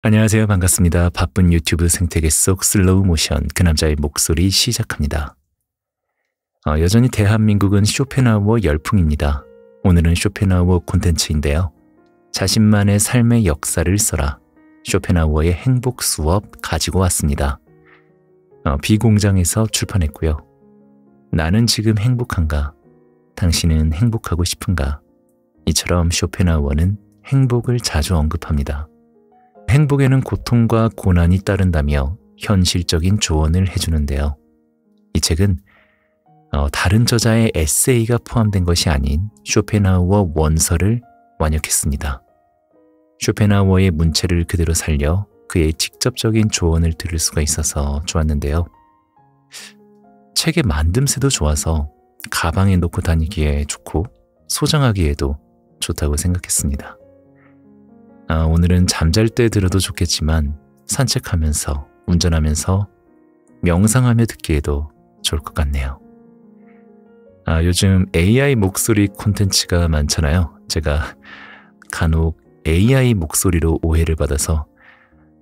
안녕하세요. 반갑습니다. 바쁜 유튜브 생태계 속 슬로우 모션 그 남자의 목소리 시작합니다. 어, 여전히 대한민국은 쇼펜하우어 열풍입니다. 오늘은 쇼펜하우어 콘텐츠인데요. 자신만의 삶의 역사를 써라. 쇼펜하우어의 행복 수업 가지고 왔습니다. 어, 비공장에서 출판했고요. 나는 지금 행복한가? 당신은 행복하고 싶은가? 이처럼 쇼펜하우어는 행복을 자주 언급합니다. 행복에는 고통과 고난이 따른다며 현실적인 조언을 해주는데요. 이 책은 어, 다른 저자의 에세이가 포함된 것이 아닌 쇼펜하우어 원서를 완역했습니다. 쇼펜하우어의 문체를 그대로 살려 그의 직접적인 조언을 들을 수가 있어서 좋았는데요. 책의 만듦새도 좋아서 가방에 놓고 다니기에 좋고 소장하기에도 좋다고 생각했습니다. 아, 오늘은 잠잘 때 들어도 좋겠지만 산책하면서 운전하면서 명상하며 듣기에도 좋을 것 같네요. 아, 요즘 AI 목소리 콘텐츠가 많잖아요. 제가 간혹 AI 목소리로 오해를 받아서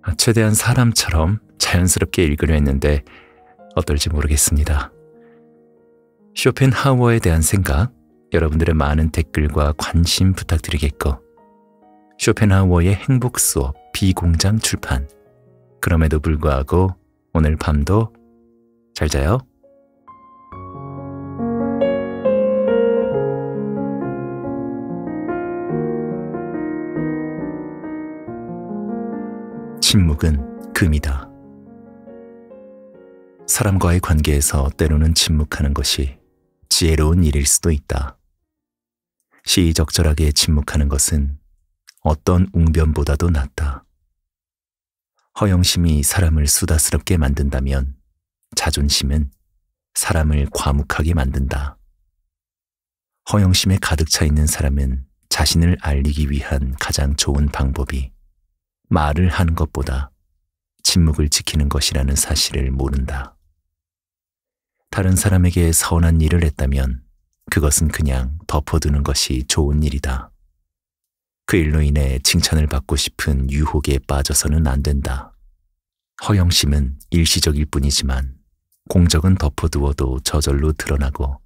아, 최대한 사람처럼 자연스럽게 읽으려 했는데 어떨지 모르겠습니다. 쇼펜하워에 대한 생각, 여러분들의 많은 댓글과 관심 부탁드리겠고 쇼펜하우어의 행복 수업 비공장 출판. 그럼에도 불구하고 오늘 밤도 잘 자요. 침묵은 금이다. 사람과의 관계에서 때로는 침묵하는 것이 지혜로운 일일 수도 있다. 시의적절하게 침묵하는 것은 어떤 웅변보다도 낫다. 허영심이 사람을 수다스럽게 만든다면 자존심은 사람을 과묵하게 만든다. 허영심에 가득 차 있는 사람은 자신을 알리기 위한 가장 좋은 방법이 말을 하는 것보다 침묵을 지키는 것이라는 사실을 모른다. 다른 사람에게 서운한 일을 했다면 그것은 그냥 덮어두는 것이 좋은 일이다. 그 일로 인해 칭찬을 받고 싶은 유혹에 빠져서는 안 된다. 허영심은 일시적일 뿐이지만 공적은 덮어두어도 저절로 드러나고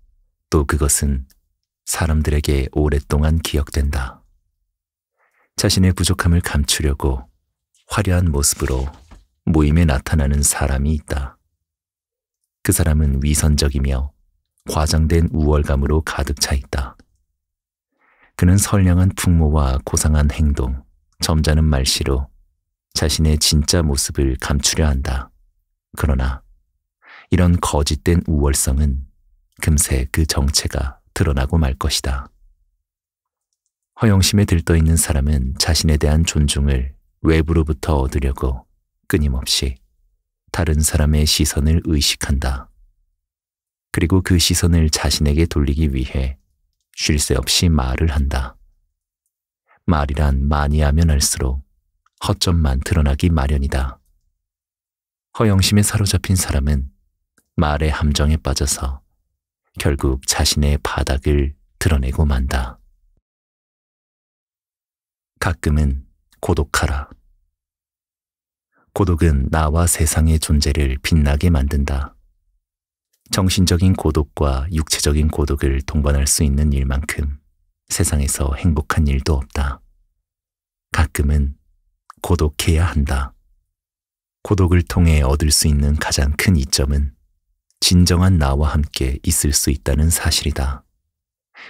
또 그것은 사람들에게 오랫동안 기억된다. 자신의 부족함을 감추려고 화려한 모습으로 모임에 나타나는 사람이 있다. 그 사람은 위선적이며 과장된 우월감으로 가득 차 있다. 그는 선량한 풍모와 고상한 행동, 점잖은 말씨로 자신의 진짜 모습을 감추려 한다. 그러나 이런 거짓된 우월성은 금세 그 정체가 드러나고 말 것이다. 허영심에 들떠 있는 사람은 자신에 대한 존중을 외부로부터 얻으려고 끊임없이 다른 사람의 시선을 의식한다. 그리고 그 시선을 자신에게 돌리기 위해 쉴새 없이 말을 한다. 말이란 많이 하면 할수록 허점만 드러나기 마련이다. 허영심에 사로잡힌 사람은 말의 함정에 빠져서 결국 자신의 바닥을 드러내고 만다. 가끔은 고독하라. 고독은 나와 세상의 존재를 빛나게 만든다. 정신적인 고독과 육체적인 고독을 동반할 수 있는 일만큼 세상에서 행복한 일도 없다. 가끔은 고독해야 한다. 고독을 통해 얻을 수 있는 가장 큰 이점은 진정한 나와 함께 있을 수 있다는 사실이다.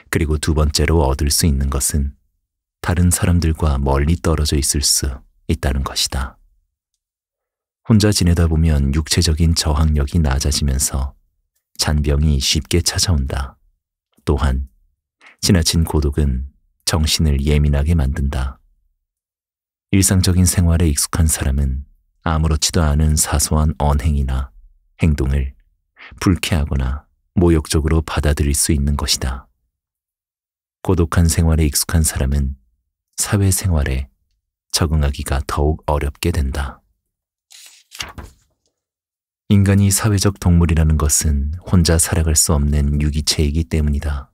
그리고 두 번째로 얻을 수 있는 것은 다른 사람들과 멀리 떨어져 있을 수 있다는 것이다. 혼자 지내다 보면 육체적인 저항력이 낮아지면서 잔병이 쉽게 찾아온다. 또한 지나친 고독은 정신을 예민하게 만든다. 일상적인 생활에 익숙한 사람은 아무렇지도 않은 사소한 언행이나 행동을 불쾌하거나 모욕적으로 받아들일 수 있는 것이다. 고독한 생활에 익숙한 사람은 사회생활에 적응하기가 더욱 어렵게 된다. 인간이 사회적 동물이라는 것은 혼자 살아갈 수 없는 유기체이기 때문이다.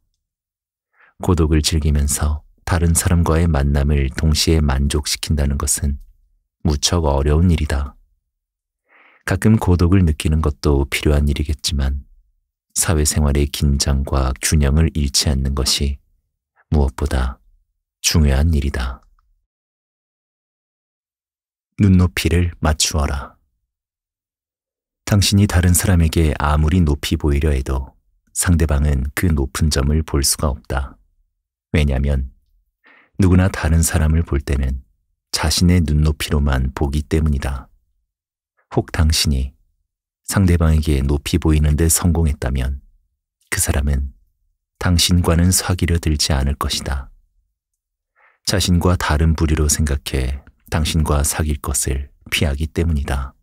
고독을 즐기면서 다른 사람과의 만남을 동시에 만족시킨다는 것은 무척 어려운 일이다. 가끔 고독을 느끼는 것도 필요한 일이겠지만 사회생활의 긴장과 균형을 잃지 않는 것이 무엇보다 중요한 일이다. 눈높이를 맞추어라. 당신이 다른 사람에게 아무리 높이 보이려 해도 상대방은 그 높은 점을 볼 수가 없다. 왜냐하면 누구나 다른 사람을 볼 때는 자신의 눈높이로만 보기 때문이다. 혹 당신이 상대방에게 높이 보이는데 성공했다면 그 사람은 당신과는 사귀려 들지 않을 것이다. 자신과 다른 부류로 생각해 당신과 사귈 것을 피하기 때문이다.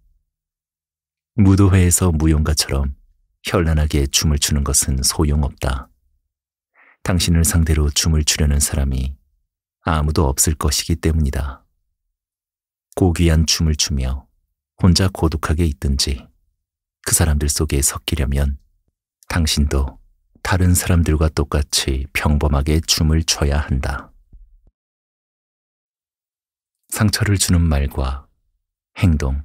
무도회에서 무용가처럼 현란하게 춤을 추는 것은 소용없다. 당신을 상대로 춤을 추려는 사람이 아무도 없을 것이기 때문이다. 고귀한 춤을 추며 혼자 고독하게 있든지 그 사람들 속에 섞이려면 당신도 다른 사람들과 똑같이 평범하게 춤을 춰야 한다. 상처를 주는 말과 행동,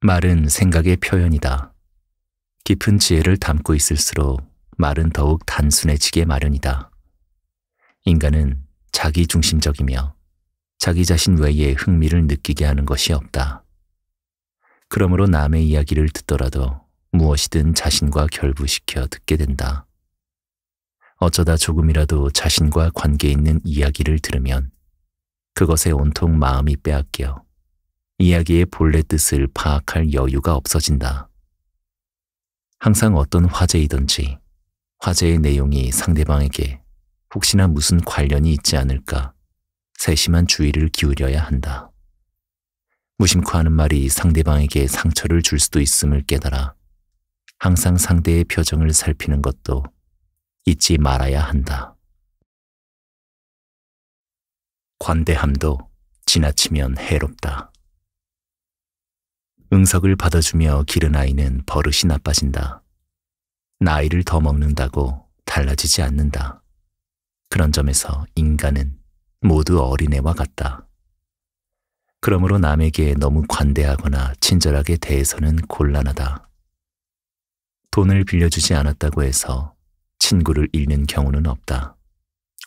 말은 생각의 표현이다. 깊은 지혜를 담고 있을수록 말은 더욱 단순해지게 마련이다. 인간은 자기 중심적이며 자기 자신 외에 흥미를 느끼게 하는 것이 없다. 그러므로 남의 이야기를 듣더라도 무엇이든 자신과 결부시켜 듣게 된다. 어쩌다 조금이라도 자신과 관계 있는 이야기를 들으면 그것에 온통 마음이 빼앗겨 이야기의 본래 뜻을 파악할 여유가 없어진다. 항상 어떤 화제이든지 화제의 내용이 상대방에게 혹시나 무슨 관련이 있지 않을까 세심한 주의를 기울여야 한다. 무심코 하는 말이 상대방에게 상처를 줄 수도 있음을 깨달아 항상 상대의 표정을 살피는 것도 잊지 말아야 한다. 관대함도 지나치면 해롭다. 응석을 받아주며 기른 아이는 버릇이 나빠진다. 나이를 더 먹는다고 달라지지 않는다. 그런 점에서 인간은 모두 어린애와 같다. 그러므로 남에게 너무 관대하거나 친절하게 대해서는 곤란하다. 돈을 빌려주지 않았다고 해서 친구를 잃는 경우는 없다.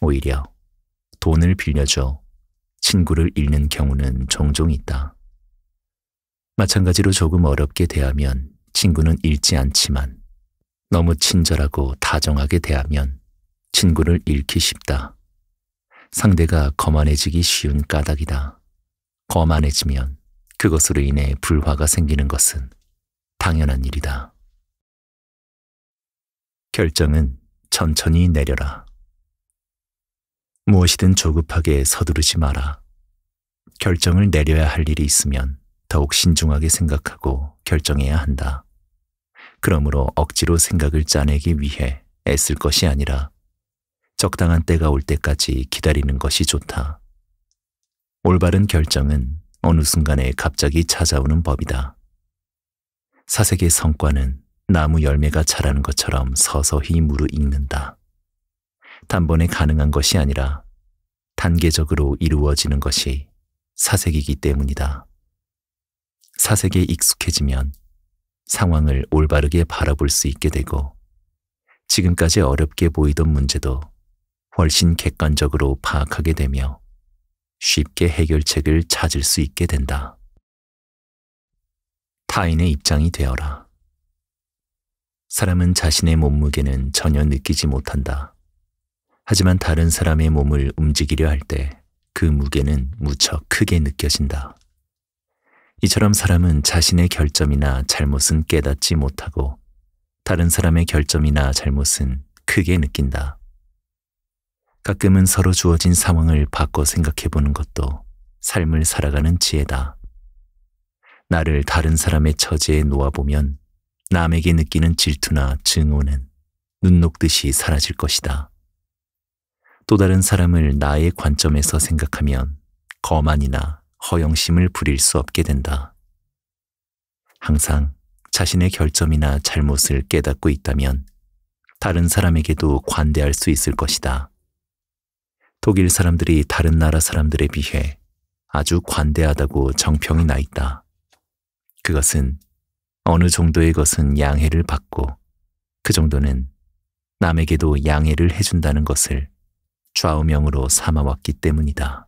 오히려 돈을 빌려줘 친구를 잃는 경우는 종종 있다. 마찬가지로 조금 어렵게 대하면 친구는 잃지 않지만 너무 친절하고 다정하게 대하면 친구를 잃기 쉽다. 상대가 거만해지기 쉬운 까닭이다. 거만해지면 그것으로 인해 불화가 생기는 것은 당연한 일이다. 결정은 천천히 내려라. 무엇이든 조급하게 서두르지 마라. 결정을 내려야 할 일이 있으면 더욱 신중하게 생각하고 결정해야 한다. 그러므로 억지로 생각을 짜내기 위해 애쓸 것이 아니라 적당한 때가 올 때까지 기다리는 것이 좋다. 올바른 결정은 어느 순간에 갑자기 찾아오는 법이다. 사색의 성과는 나무 열매가 자라는 것처럼 서서히 무르익는다. 단번에 가능한 것이 아니라 단계적으로 이루어지는 것이 사색이기 때문이다. 사색에 익숙해지면 상황을 올바르게 바라볼 수 있게 되고 지금까지 어렵게 보이던 문제도 훨씬 객관적으로 파악하게 되며 쉽게 해결책을 찾을 수 있게 된다. 타인의 입장이 되어라. 사람은 자신의 몸무게는 전혀 느끼지 못한다. 하지만 다른 사람의 몸을 움직이려 할 때 그 무게는 무척 크게 느껴진다. 이처럼 사람은 자신의 결점이나 잘못은 깨닫지 못하고 다른 사람의 결점이나 잘못은 크게 느낀다. 가끔은 서로 주어진 상황을 바꿔 생각해 보는 것도 삶을 살아가는 지혜다. 나를 다른 사람의 처지에 놓아보면 남에게 느끼는 질투나 증오는 눈 녹듯이 사라질 것이다. 또 다른 사람을 나의 관점에서 생각하면 거만이나 허영심을 부릴 수 없게 된다. 항상 자신의 결점이나 잘못을 깨닫고 있다면 다른 사람에게도 관대할 수 있을 것이다. 독일 사람들이 다른 나라 사람들에 비해 아주 관대하다고 정평이 나 있다. 그것은 어느 정도의 것은 양해를 받고 그 정도는 남에게도 양해를 해준다는 것을 좌우명으로 삼아왔기 때문이다.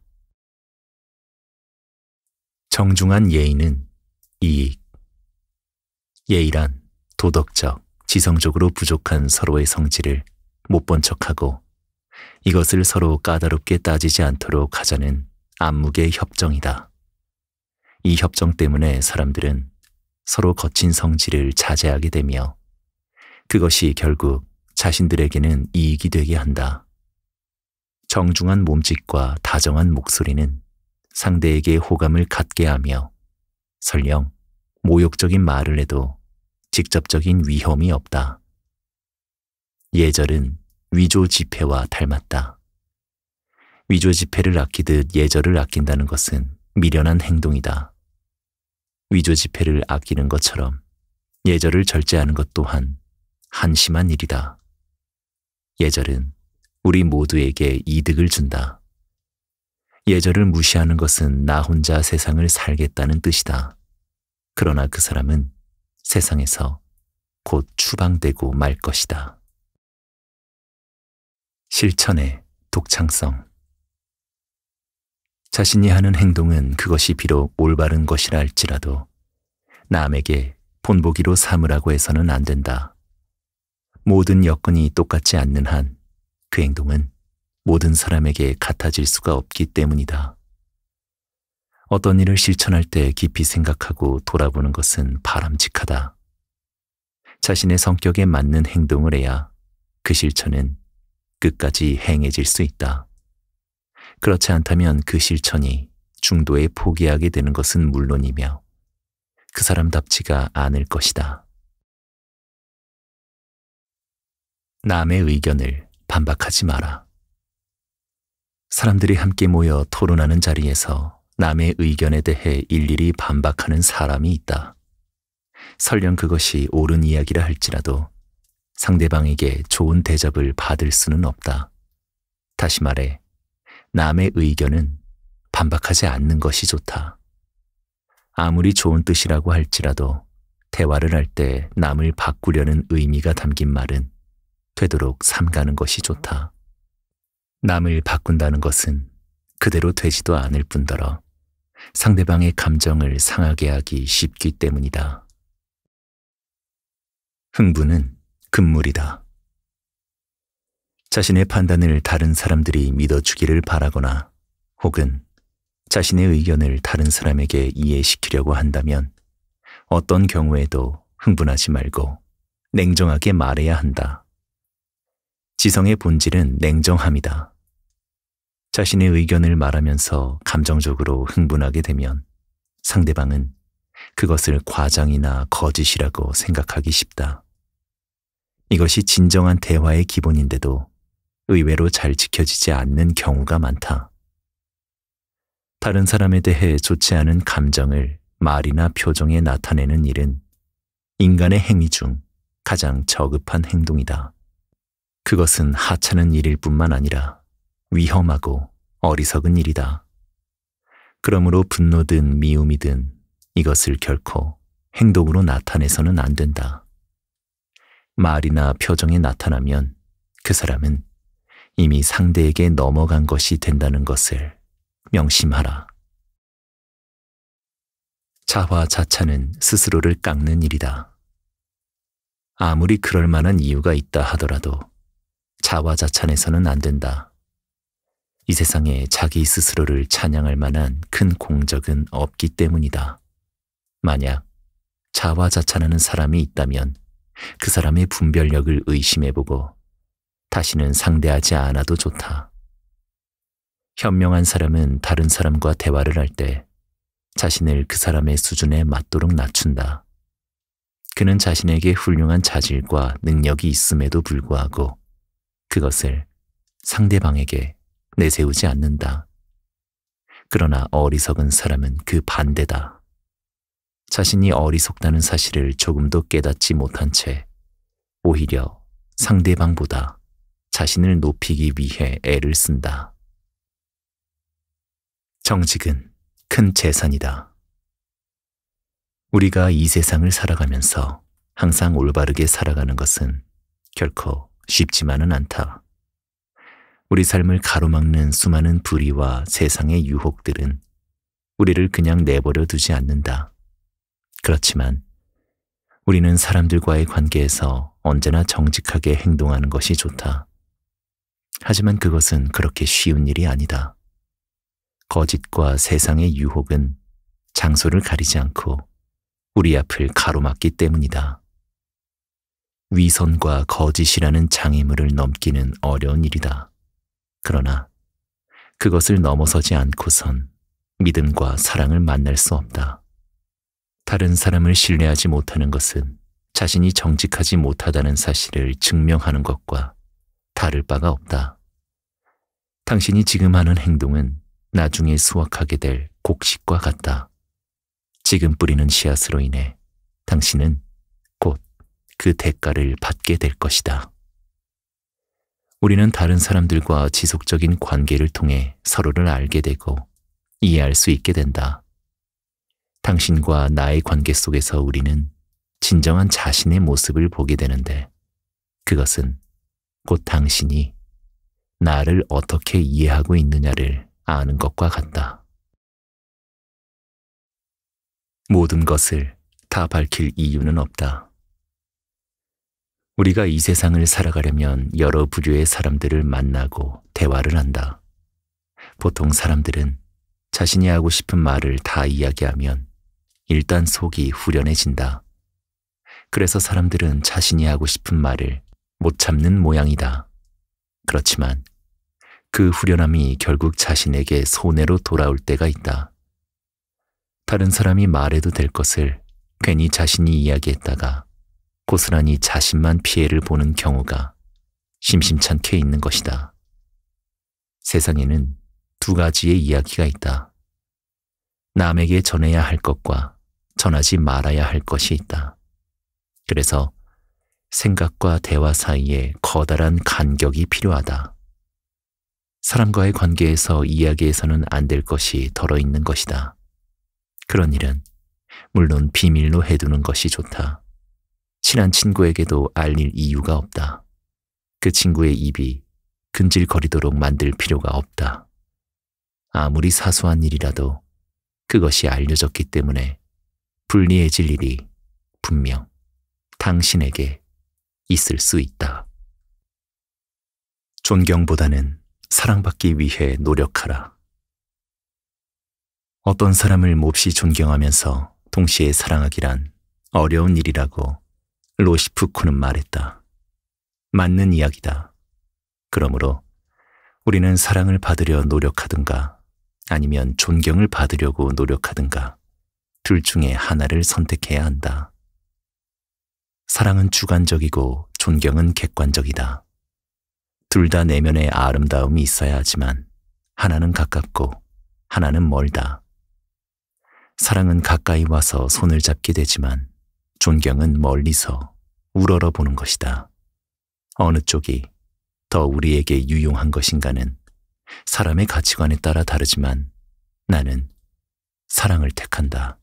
정중한 예의는 이익. 예의란 도덕적, 지성적으로 부족한 서로의 성질을 못 본 척하고 이것을 서로 까다롭게 따지지 않도록 하자는 암묵의 협정이다. 이 협정 때문에 사람들은 서로 거친 성질을 자제하게 되며 그것이 결국 자신들에게는 이익이 되게 한다. 정중한 몸짓과 다정한 목소리는 상대에게 호감을 갖게 하며 설령 모욕적인 말을 해도 직접적인 위험이 없다. 예절은 위조 지폐와 닮았다. 위조 지폐를 아끼듯 예절을 아낀다는 것은 미련한 행동이다. 위조 지폐를 아끼는 것처럼 예절을 절제하는 것 또한 한심한 일이다. 예절은 우리 모두에게 이득을 준다. 예절을 무시하는 것은 나 혼자 세상을 살겠다는 뜻이다. 그러나 그 사람은 세상에서 곧 추방되고 말 것이다. 실천의 독창성 자신이 하는 행동은 그것이 비록 올바른 것이라 할지라도 남에게 본보기로 삼으라고 해서는 안 된다. 모든 여건이 똑같지 않는 한 그 행동은 모든 사람에게 같아질 수가 없기 때문이다. 어떤 일을 실천할 때 깊이 생각하고 돌아보는 것은 바람직하다. 자신의 성격에 맞는 행동을 해야 그 실천은 끝까지 행해질 수 있다. 그렇지 않다면 그 실천이 중도에 포기하게 되는 것은 물론이며 그 사람답지가 않을 것이다. 남의 의견을 반박하지 마라. 사람들이 함께 모여 토론하는 자리에서 남의 의견에 대해 일일이 반박하는 사람이 있다. 설령 그것이 옳은 이야기라 할지라도 상대방에게 좋은 대접을 받을 수는 없다. 다시 말해, 남의 의견은 반박하지 않는 것이 좋다. 아무리 좋은 뜻이라고 할지라도 대화를 할 때 남을 바꾸려는 의미가 담긴 말은 되도록 삼가는 것이 좋다. 남을 바꾼다는 것은 그대로 되지도 않을 뿐더러 상대방의 감정을 상하게 하기 쉽기 때문이다. 흥분은 금물이다. 자신의 판단을 다른 사람들이 믿어주기를 바라거나 혹은 자신의 의견을 다른 사람에게 이해시키려고 한다면 어떤 경우에도 흥분하지 말고 냉정하게 말해야 한다. 지성의 본질은 냉정함이다. 자신의 의견을 말하면서 감정적으로 흥분하게 되면 상대방은 그것을 과장이나 거짓이라고 생각하기 쉽다. 이것이 진정한 대화의 기본인데도 의외로 잘 지켜지지 않는 경우가 많다. 다른 사람에 대해 좋지 않은 감정을 말이나 표정에 나타내는 일은 인간의 행위 중 가장 저급한 행동이다. 그것은 하찮은 일일 뿐만 아니라 위험하고 어리석은 일이다. 그러므로 분노든 미움이든 이것을 결코 행동으로 나타내서는 안 된다. 말이나 표정에 나타나면 그 사람은 이미 상대에게 넘어간 것이 된다는 것을 명심하라. 자화자찬은 스스로를 깎는 일이다. 아무리 그럴 만한 이유가 있다 하더라도 자화자찬에서는 안 된다. 이 세상에 자기 스스로를 찬양할 만한 큰 공적은 없기 때문이다. 만약 자화자찬하는 사람이 있다면 그 사람의 분별력을 의심해보고 다시는 상대하지 않아도 좋다. 현명한 사람은 다른 사람과 대화를 할 때 자신을 그 사람의 수준에 맞도록 낮춘다. 그는 자신에게 훌륭한 자질과 능력이 있음에도 불구하고 그것을 상대방에게 내세우지 않는다. 그러나 어리석은 사람은 그 반대다. 자신이 어리석다는 사실을 조금도 깨닫지 못한 채 오히려 상대방보다 자신을 높이기 위해 애를 쓴다. 정직은 큰 재산이다. 우리가 이 세상을 살아가면서 항상 올바르게 살아가는 것은 결코 쉽지만은 않다. 우리 삶을 가로막는 수많은 불의와 세상의 유혹들은 우리를 그냥 내버려 두지 않는다. 그렇지만 우리는 사람들과의 관계에서 언제나 정직하게 행동하는 것이 좋다. 하지만 그것은 그렇게 쉬운 일이 아니다. 거짓과 세상의 유혹은 장소를 가리지 않고 우리 앞을 가로막기 때문이다. 위선과 거짓이라는 장애물을 넘기는 어려운 일이다. 그러나 그것을 넘어서지 않고선 믿음과 사랑을 만날 수 없다. 다른 사람을 신뢰하지 못하는 것은 자신이 정직하지 못하다는 사실을 증명하는 것과 다를 바가 없다. 당신이 지금 하는 행동은 나중에 수확하게 될 곡식과 같다. 지금 뿌리는 씨앗으로 인해 당신은 곧 그 대가를 받게 될 것이다. 우리는 다른 사람들과 지속적인 관계를 통해 서로를 알게 되고 이해할 수 있게 된다. 당신과 나의 관계 속에서 우리는 진정한 자신의 모습을 보게 되는데 그것은 곧 당신이 나를 어떻게 이해하고 있느냐를 아는 것과 같다. 모든 것을 다 밝힐 이유는 없다. 우리가 이 세상을 살아가려면 여러 부류의 사람들을 만나고 대화를 한다. 보통 사람들은 자신이 하고 싶은 말을 다 이야기하면 일단 속이 후련해진다. 그래서 사람들은 자신이 하고 싶은 말을 못 참는 모양이다. 그렇지만 그 후련함이 결국 자신에게 손해로 돌아올 때가 있다. 다른 사람이 말해도 될 것을 괜히 자신이 이야기했다가 고스란히 자신만 피해를 보는 경우가 심심찮게 있는 것이다. 세상에는 두 가지의 이야기가 있다. 남에게 전해야 할 것과 전하지 말아야 할 것이 있다. 그래서 생각과 대화 사이에 커다란 간격이 필요하다. 사람과의 관계에서 이야기에서는안 될 것이 덜어 있는 것이다. 그런 일은 물론 비밀로 해두는 것이 좋다. 친한 친구에게도 알릴 이유가 없다. 그 친구의 입이 근질거리도록 만들 필요가 없다. 아무리 사소한 일이라도 그것이 알려졌기 때문에 불리해질 일이 분명 당신에게 있을 수 있다. 존경보다는 사랑받기 위해 노력하라. 어떤 사람을 몹시 존경하면서 동시에 사랑하기란 어려운 일이라고 로시프코는 말했다. 맞는 이야기다. 그러므로 우리는 사랑을 받으려 노력하든가 아니면 존경을 받으려고 노력하든가 둘 중에 하나를 선택해야 한다. 사랑은 주관적이고 존경은 객관적이다. 둘 다 내면의 아름다움이 있어야 하지만 하나는 가깝고 하나는 멀다. 사랑은 가까이 와서 손을 잡게 되지만 존경은 멀리서 우러러 보는 것이다. 어느 쪽이 더 우리에게 유용한 것인가는 사람의 가치관에 따라 다르지만 나는 사랑을 택한다.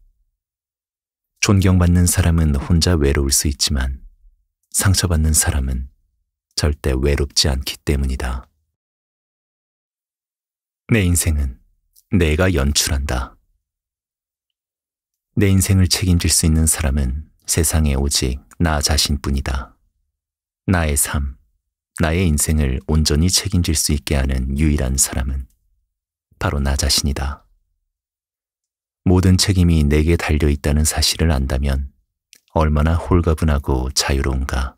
존경받는 사람은 혼자 외로울 수 있지만 상처받는 사람은 절대 외롭지 않기 때문이다. 내 인생은 내가 연출한다. 내 인생을 책임질 수 있는 사람은 세상에 오직 나 자신뿐이다. 나의 삶, 나의 인생을 온전히 책임질 수 있게 하는 유일한 사람은 바로 나 자신이다. 모든 책임이 내게 달려 있다는 사실을 안다면 얼마나 홀가분하고 자유로운가.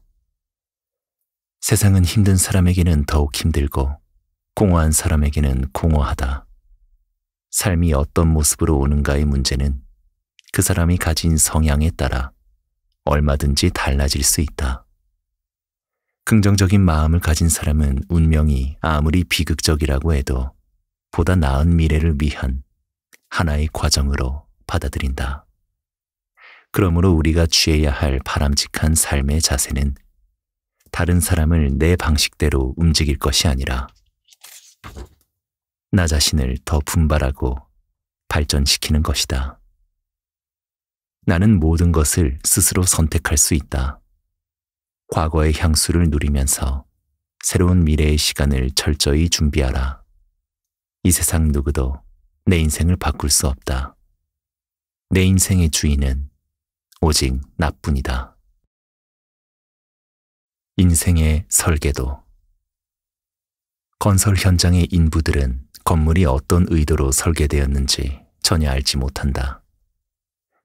세상은 힘든 사람에게는 더욱 힘들고 공허한 사람에게는 공허하다. 삶이 어떤 모습으로 오는가의 문제는 그 사람이 가진 성향에 따라 얼마든지 달라질 수 있다. 긍정적인 마음을 가진 사람은 운명이 아무리 비극적이라고 해도 보다 나은 미래를 위한 하나의 과정으로 받아들인다. 그러므로 우리가 취해야 할 바람직한 삶의 자세는 다른 사람을 내 방식대로 움직일 것이 아니라 나 자신을 더 분발하고 발전시키는 것이다. 나는 모든 것을 스스로 선택할 수 있다. 과거의 향수를 누리면서 새로운 미래의 시간을 철저히 준비하라. 이 세상 누구도 내 인생을 바꿀 수 없다. 내 인생의 주인은 오직 나뿐이다. 인생의 설계도 건설 현장의 인부들은 건물이 어떤 의도로 설계되었는지 전혀 알지 못한다.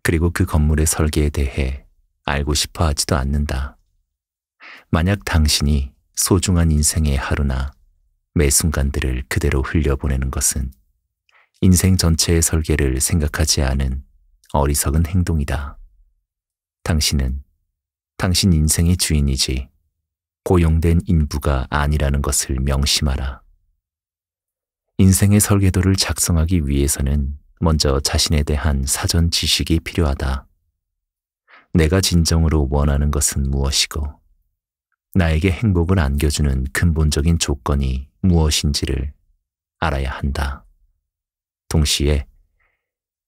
그리고 그 건물의 설계에 대해 알고 싶어 하지도 않는다. 만약 당신이 소중한 인생의 하루나 매 순간들을 그대로 흘려보내는 것은 인생 전체의 설계를 생각하지 않은 어리석은 행동이다. 당신은 당신 인생의 주인이지 고용된 인부가 아니라는 것을 명심하라. 인생의 설계도를 작성하기 위해서는 먼저 자신에 대한 사전 지식이 필요하다. 내가 진정으로 원하는 것은 무엇이고 나에게 행복을 안겨주는 근본적인 조건이 무엇인지를 알아야 한다. 동시에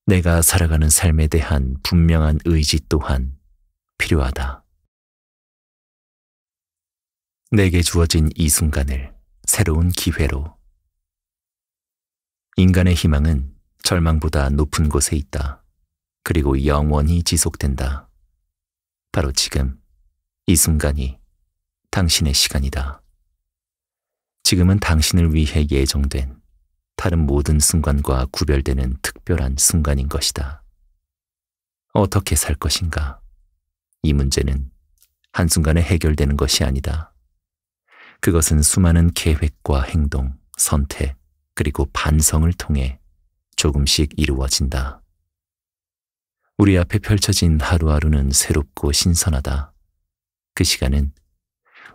내가 살아가는 삶에 대한 분명한 의지 또한 필요하다. 내게 주어진 이 순간을 새로운 기회로 인간의 희망은 절망보다 높은 곳에 있다. 그리고 영원히 지속된다. 바로 지금, 이 순간이 당신의 시간이다. 지금은 당신을 위해 예정된 다른 모든 순간과 구별되는 특별한 순간인 것이다. 어떻게 살 것인가? 이 문제는 한순간에 해결되는 것이 아니다. 그것은 수많은 계획과 행동, 선택, 그리고 반성을 통해 조금씩 이루어진다. 우리 앞에 펼쳐진 하루하루는 새롭고 신선하다. 그 시간은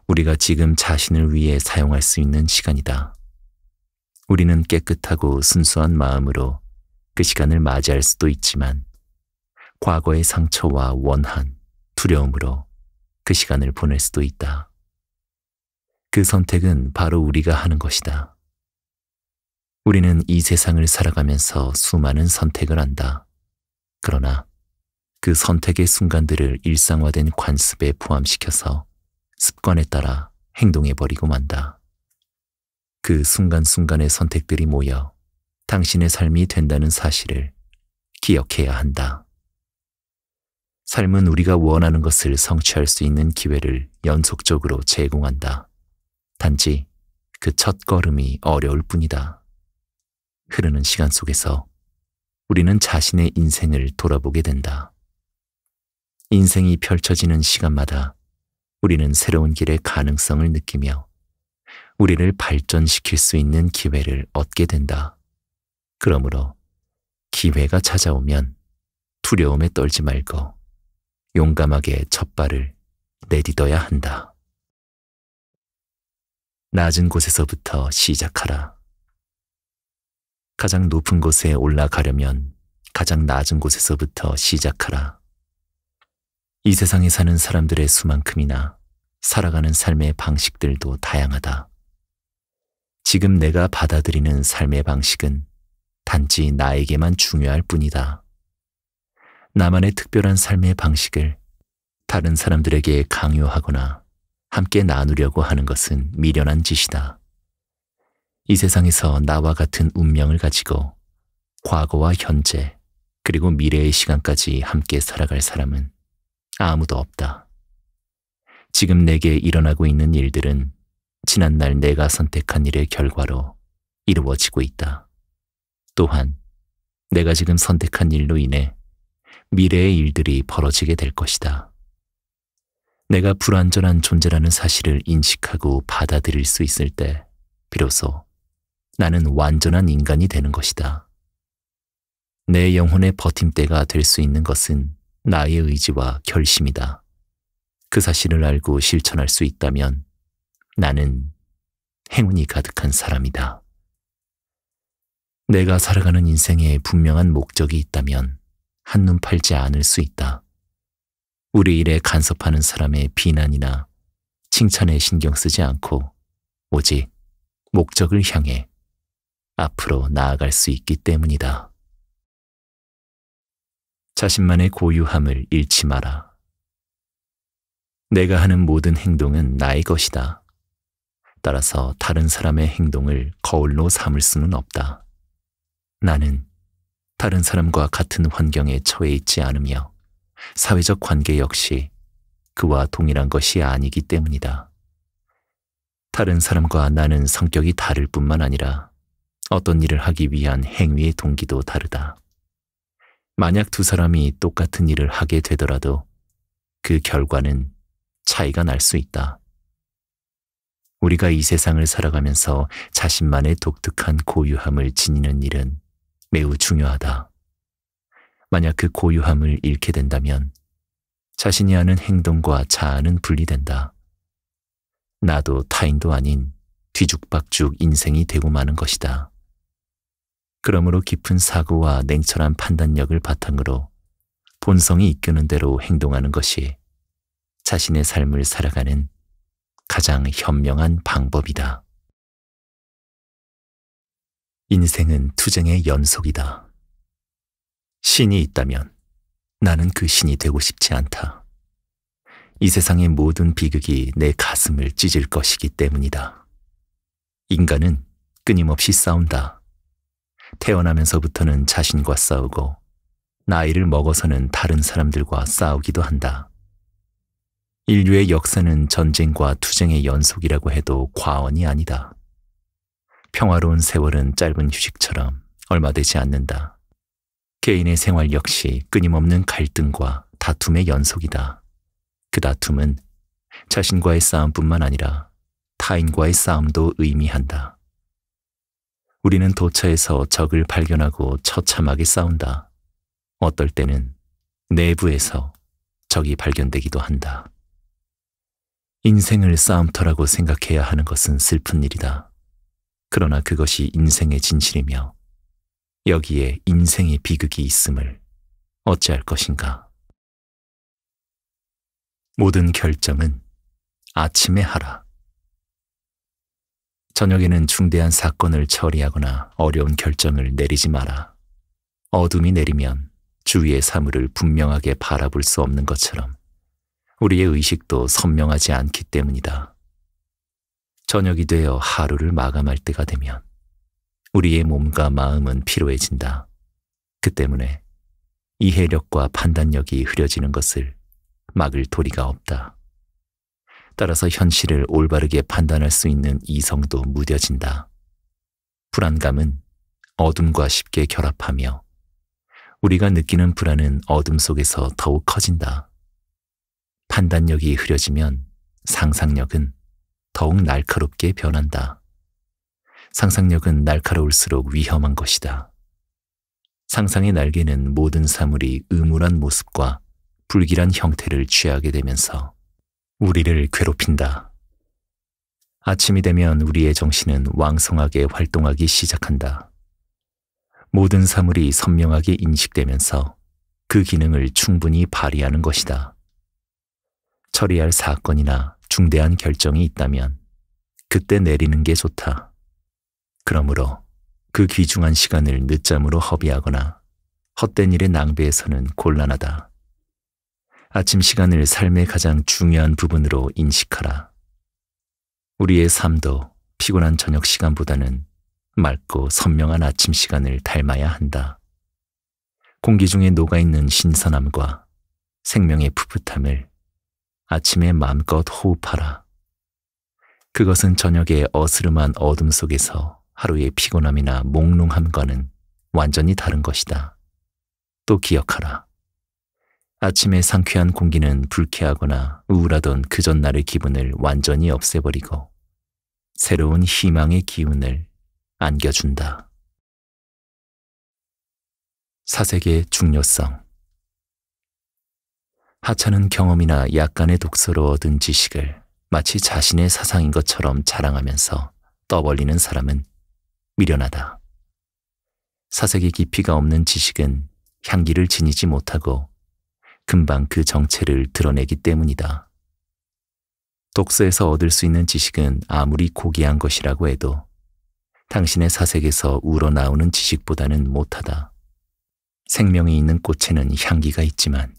우리가 지금 자신을 위해 사용할 수 있는 시간이다. 우리는 깨끗하고 순수한 마음으로 그 시간을 맞이할 수도 있지만 과거의 상처와 원한, 두려움으로 그 시간을 보낼 수도 있다. 그 선택은 바로 우리가 하는 것이다. 우리는 이 세상을 살아가면서 수많은 선택을 한다. 그러나 그 선택의 순간들을 일상화된 관습에 포함시켜서 습관에 따라 행동해버리고 만다. 그 순간순간의 선택들이 모여 당신의 삶이 된다는 사실을 기억해야 한다. 삶은 우리가 원하는 것을 성취할 수 있는 기회를 연속적으로 제공한다. 단지 그 첫 걸음이 어려울 뿐이다. 흐르는 시간 속에서 우리는 자신의 인생을 돌아보게 된다. 인생이 펼쳐지는 시간마다 우리는 새로운 길의 가능성을 느끼며 우리를 발전시킬 수 있는 기회를 얻게 된다. 그러므로 기회가 찾아오면 두려움에 떨지 말고 용감하게 첫 발을 내딛어야 한다. 낮은 곳에서부터 시작하라. 가장 높은 곳에 올라가려면 가장 낮은 곳에서부터 시작하라. 이 세상에 사는 사람들의 수만큼이나 살아가는 삶의 방식들도 다양하다. 지금 내가 받아들이는 삶의 방식은 단지 나에게만 중요할 뿐이다. 나만의 특별한 삶의 방식을 다른 사람들에게 강요하거나 함께 나누려고 하는 것은 미련한 짓이다. 이 세상에서 나와 같은 운명을 가지고 과거와 현재 그리고 미래의 시간까지 함께 살아갈 사람은 아무도 없다. 지금 내게 일어나고 있는 일들은 지난날 내가 선택한 일의 결과로 이루어지고 있다. 또한 내가 지금 선택한 일로 인해 미래의 일들이 벌어지게 될 것이다. 내가 불완전한 존재라는 사실을 인식하고 받아들일 수 있을 때 비로소 나는 완전한 인간이 되는 것이다. 내 영혼의 버팀대가 될 수 있는 것은 나의 의지와 결심이다. 그 사실을 알고 실천할 수 있다면 나는 행운이 가득한 사람이다. 내가 살아가는 인생에 분명한 목적이 있다면 한눈 팔지 않을 수 있다. 우리 일에 간섭하는 사람의 비난이나 칭찬에 신경 쓰지 않고 오직 목적을 향해 앞으로 나아갈 수 있기 때문이다. 자신만의 고유함을 잃지 마라. 내가 하는 모든 행동은 나의 것이다. 따라서 다른 사람의 행동을 거울로 삼을 수는 없다. 나는 다른 사람과 같은 환경에 처해 있지 않으며 사회적 관계 역시 그와 동일한 것이 아니기 때문이다. 다른 사람과 나는 성격이 다를 뿐만 아니라 어떤 일을 하기 위한 행위의 동기도 다르다. 만약 두 사람이 똑같은 일을 하게 되더라도 그 결과는 차이가 날 수 있다. 우리가 이 세상을 살아가면서 자신만의 독특한 고유함을 지니는 일은 매우 중요하다. 만약 그 고유함을 잃게 된다면 자신이 하는 행동과 자아는 분리된다. 나도 타인도 아닌 뒤죽박죽 인생이 되고 마는 것이다. 그러므로 깊은 사고와 냉철한 판단력을 바탕으로 본성이 이끄는 대로 행동하는 것이 자신의 삶을 살아가는 가장 현명한 방법이다. 인생은 투쟁의 연속이다. 신이 있다면 나는 그 신이 되고 싶지 않다. 이 세상의 모든 비극이 내 가슴을 찢을 것이기 때문이다. 인간은 끊임없이 싸운다. 태어나면서부터는 자신과 싸우고 나이를 먹어서는 다른 사람들과 싸우기도 한다. 인류의 역사는 전쟁과 투쟁의 연속이라고 해도 과언이 아니다. 평화로운 세월은 짧은 휴식처럼 얼마 되지 않는다. 개인의 생활 역시 끊임없는 갈등과 다툼의 연속이다. 그 다툼은 자신과의 싸움뿐만 아니라 타인과의 싸움도 의미한다. 우리는 도처에서 적을 발견하고 처참하게 싸운다. 어떨 때는 내부에서 적이 발견되기도 한다. 인생을 싸움터라고 생각해야 하는 것은 슬픈 일이다. 그러나 그것이 인생의 진실이며 여기에 인생의 비극이 있음을 어찌할 것인가. 모든 결정은 아침에 하라. 저녁에는 중대한 사건을 처리하거나 어려운 결정을 내리지 마라. 어둠이 내리면 주위의 사물을 분명하게 바라볼 수 없는 것처럼 우리의 의식도 선명하지 않기 때문이다. 저녁이 되어 하루를 마감할 때가 되면 우리의 몸과 마음은 피로해진다. 그 때문에 이해력과 판단력이 흐려지는 것을 막을 도리가 없다. 따라서 현실을 올바르게 판단할 수 있는 이성도 무뎌진다. 불안감은 어둠과 쉽게 결합하며 우리가 느끼는 불안은 어둠 속에서 더욱 커진다. 판단력이 흐려지면 상상력은 더욱 날카롭게 변한다. 상상력은 날카로울수록 위험한 것이다. 상상의 날개는 모든 사물이 음울한 모습과 불길한 형태를 취하게 되면서 우리를 괴롭힌다. 아침이 되면 우리의 정신은 왕성하게 활동하기 시작한다. 모든 사물이 선명하게 인식되면서 그 기능을 충분히 발휘하는 것이다. 처리할 사건이나 중대한 결정이 있다면 그때 내리는 게 좋다. 그러므로 그 귀중한 시간을 늦잠으로 허비하거나 헛된 일에 낭비해서는 곤란하다. 아침 시간을 삶의 가장 중요한 부분으로 인식하라. 우리의 삶도 피곤한 저녁 시간보다는 맑고 선명한 아침 시간을 닮아야 한다. 공기 중에 녹아있는 신선함과 생명의 풋풋함을 아침에 마음껏 호흡하라. 그것은 저녁의 어스름한 어둠 속에서 하루의 피곤함이나 몽롱함과는 완전히 다른 것이다. 또 기억하라. 아침의 상쾌한 공기는 불쾌하거나 우울하던 그 전날의 기분을 완전히 없애버리고 새로운 희망의 기운을 안겨준다. 사색의 중요성 하찮은 경험이나 약간의 독서로 얻은 지식을 마치 자신의 사상인 것처럼 자랑하면서 떠벌리는 사람은 미련하다. 사색의 깊이가 없는 지식은 향기를 지니지 못하고 금방 그 정체를 드러내기 때문이다. 독서에서 얻을 수 있는 지식은 아무리 고귀한 것이라고 해도 당신의 사색에서 우러나오는 지식보다는 못하다. 생명이 있는 꽃에는 향기가 있지만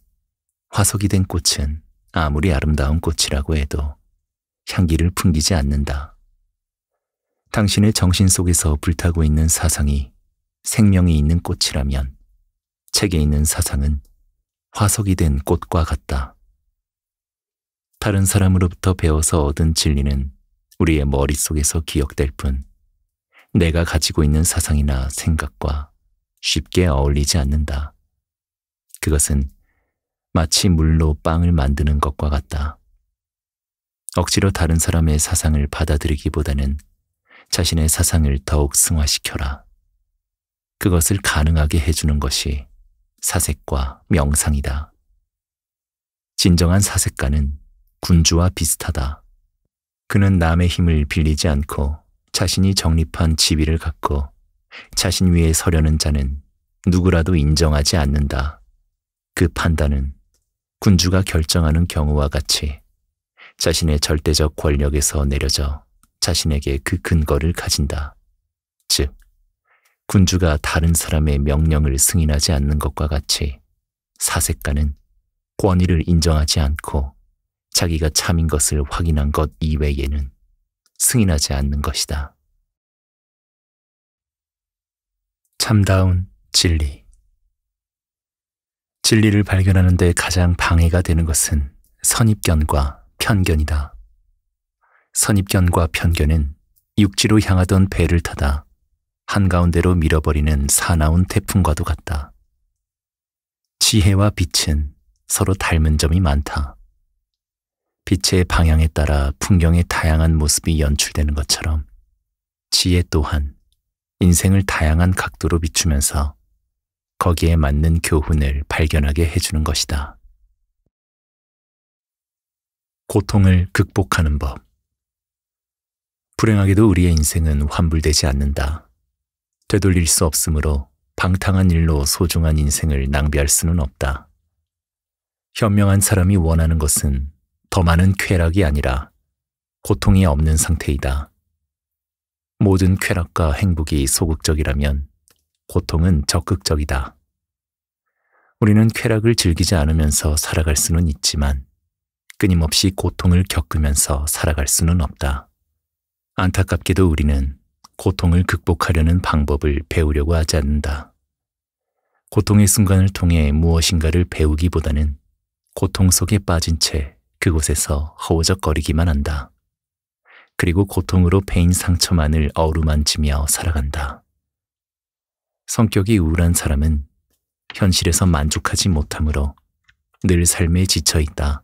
화석이 된 꽃은 아무리 아름다운 꽃이라고 해도 향기를 풍기지 않는다. 당신의 정신 속에서 불타고 있는 사상이 생명이 있는 꽃이라면 책에 있는 사상은 화석이 된 꽃과 같다. 다른 사람으로부터 배워서 얻은 진리는 우리의 머릿속에서 기억될 뿐 내가 가지고 있는 사상이나 생각과 쉽게 어울리지 않는다. 그것은 마치 물로 빵을 만드는 것과 같다. 억지로 다른 사람의 사상을 받아들이기보다는 자신의 사상을 더욱 승화시켜라. 그것을 가능하게 해주는 것이 사색과 명상이다. 진정한 사색가는 군주와 비슷하다. 그는 남의 힘을 빌리지 않고 자신이 정립한 지위를 갖고 자신 위에 서려는 자는 누구라도 인정하지 않는다. 그 판단은 군주가 결정하는 경우와 같이 자신의 절대적 권력에서 내려져 자신에게 그 근거를 가진다. 즉, 군주가 다른 사람의 명령을 승인하지 않는 것과 같이 사색가는 권위를 인정하지 않고 자기가 참인 것을 확인한 것 이외에는 승인하지 않는 것이다. 참다운 진리 진리를 발견하는 데 가장 방해가 되는 것은 선입견과 편견이다. 선입견과 편견은 육지로 향하던 배를 타다 한가운데로 밀어버리는 사나운 태풍과도 같다. 지혜와 빛은 서로 닮은 점이 많다. 빛의 방향에 따라 풍경의 다양한 모습이 연출되는 것처럼 지혜 또한 인생을 다양한 각도로 비추면서 거기에 맞는 교훈을 발견하게 해주는 것이다. 고통을 극복하는 법 불행하게도 우리의 인생은 환불되지 않는다. 되돌릴 수 없으므로 방탕한 일로 소중한 인생을 낭비할 수는 없다. 현명한 사람이 원하는 것은 더 많은 쾌락이 아니라 고통이 없는 상태이다. 모든 쾌락과 행복이 소극적이라면 고통은 적극적이다. 우리는 쾌락을 즐기지 않으면서 살아갈 수는 있지만 끊임없이 고통을 겪으면서 살아갈 수는 없다. 안타깝게도 우리는 고통을 극복하려는 방법을 배우려고 하지 않는다. 고통의 순간을 통해 무엇인가를 배우기보다는 고통 속에 빠진 채 그곳에서 허우적거리기만 한다. 그리고 고통으로 베인 상처만을 어루만지며 살아간다. 성격이 우울한 사람은 현실에서 만족하지 못하므로 늘 삶에 지쳐 있다.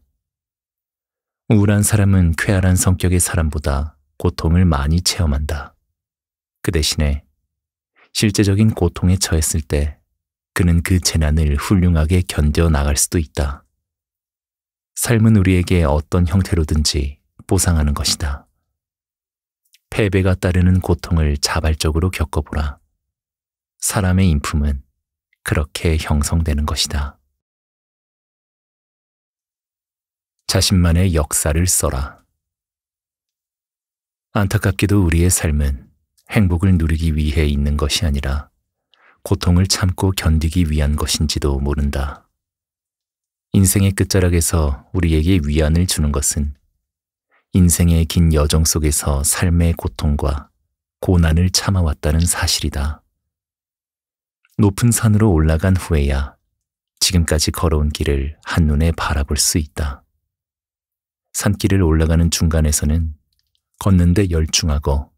우울한 사람은 쾌활한 성격의 사람보다 고통을 많이 체험한다. 그 대신에 실제적인 고통에 처했을 때 그는 그 재난을 훌륭하게 견뎌 나갈 수도 있다. 삶은 우리에게 어떤 형태로든지 보상하는 것이다. 패배가 따르는 고통을 자발적으로 겪어보라. 사람의 인품은 그렇게 형성되는 것이다. 자신만의 역사를 써라. 안타깝게도 우리의 삶은 행복을 누리기 위해 있는 것이 아니라 고통을 참고 견디기 위한 것인지도 모른다. 인생의 끝자락에서 우리에게 위안을 주는 것은 인생의 긴 여정 속에서 삶의 고통과 고난을 참아왔다는 사실이다. 높은 산으로 올라간 후에야 지금까지 걸어온 길을 한눈에 바라볼 수 있다. 산길을 올라가는 중간에서는 걷는데 열중하고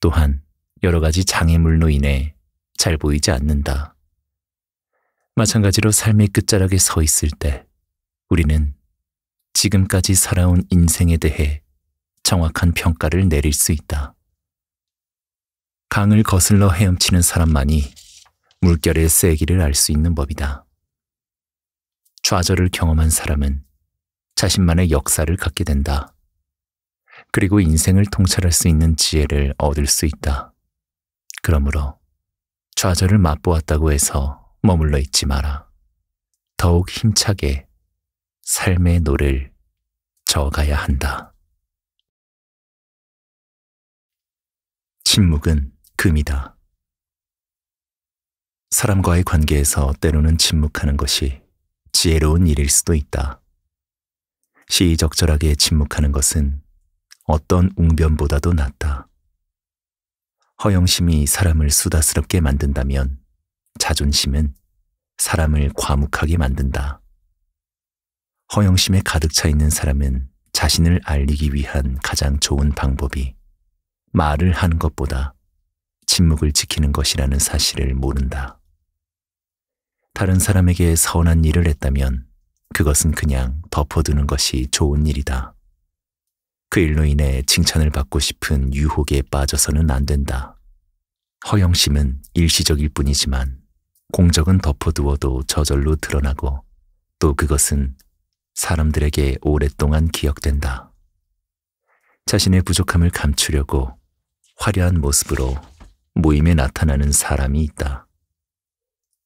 또한 여러 가지 장애물로 인해 잘 보이지 않는다. 마찬가지로 삶의 끝자락에 서 있을 때 우리는 지금까지 살아온 인생에 대해 정확한 평가를 내릴 수 있다. 강을 거슬러 헤엄치는 사람만이 물결의 세기를 알 수 있는 법이다. 좌절을 경험한 사람은 자신만의 역사를 갖게 된다. 그리고 인생을 통찰할 수 있는 지혜를 얻을 수 있다. 그러므로 좌절을 맛보았다고 해서 머물러 있지 마라. 더욱 힘차게 삶의 노를 저어가야 한다. 침묵은 금이다. 사람과의 관계에서 때로는 침묵하는 것이 지혜로운 일일 수도 있다. 시의적절하게 침묵하는 것은 어떤 웅변보다도 낫다. 허영심이 사람을 수다스럽게 만든다면 자존심은 사람을 과묵하게 만든다. 허영심에 가득 차 있는 사람은 자신을 알리기 위한 가장 좋은 방법이 말을 하는 것보다 침묵을 지키는 것이라는 사실을 모른다. 다른 사람에게 서운한 일을 했다면 그것은 그냥 덮어두는 것이 좋은 일이다. 그 일로 인해 칭찬을 받고 싶은 유혹에 빠져서는 안 된다. 허영심은 일시적일 뿐이지만 공적은 덮어두어도 저절로 드러나고 또 그것은 사람들에게 오랫동안 기억된다. 자신의 부족함을 감추려고 화려한 모습으로 모임에 나타나는 사람이 있다.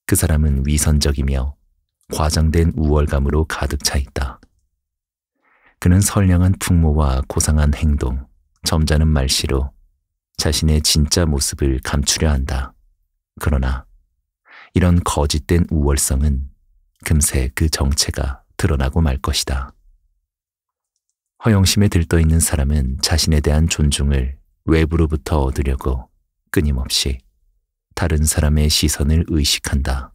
그 사람은 위선적이며 과장된 우월감으로 가득 차 있다. 그는 선량한 풍모와 고상한 행동, 점잖은 말씨로 자신의 진짜 모습을 감추려 한다. 그러나 이런 거짓된 우월성은 금세 그 정체가 드러나고 말 것이다. 허영심에 들떠 있는 사람은 자신에 대한 존중을 외부로부터 얻으려고 끊임없이 다른 사람의 시선을 의식한다.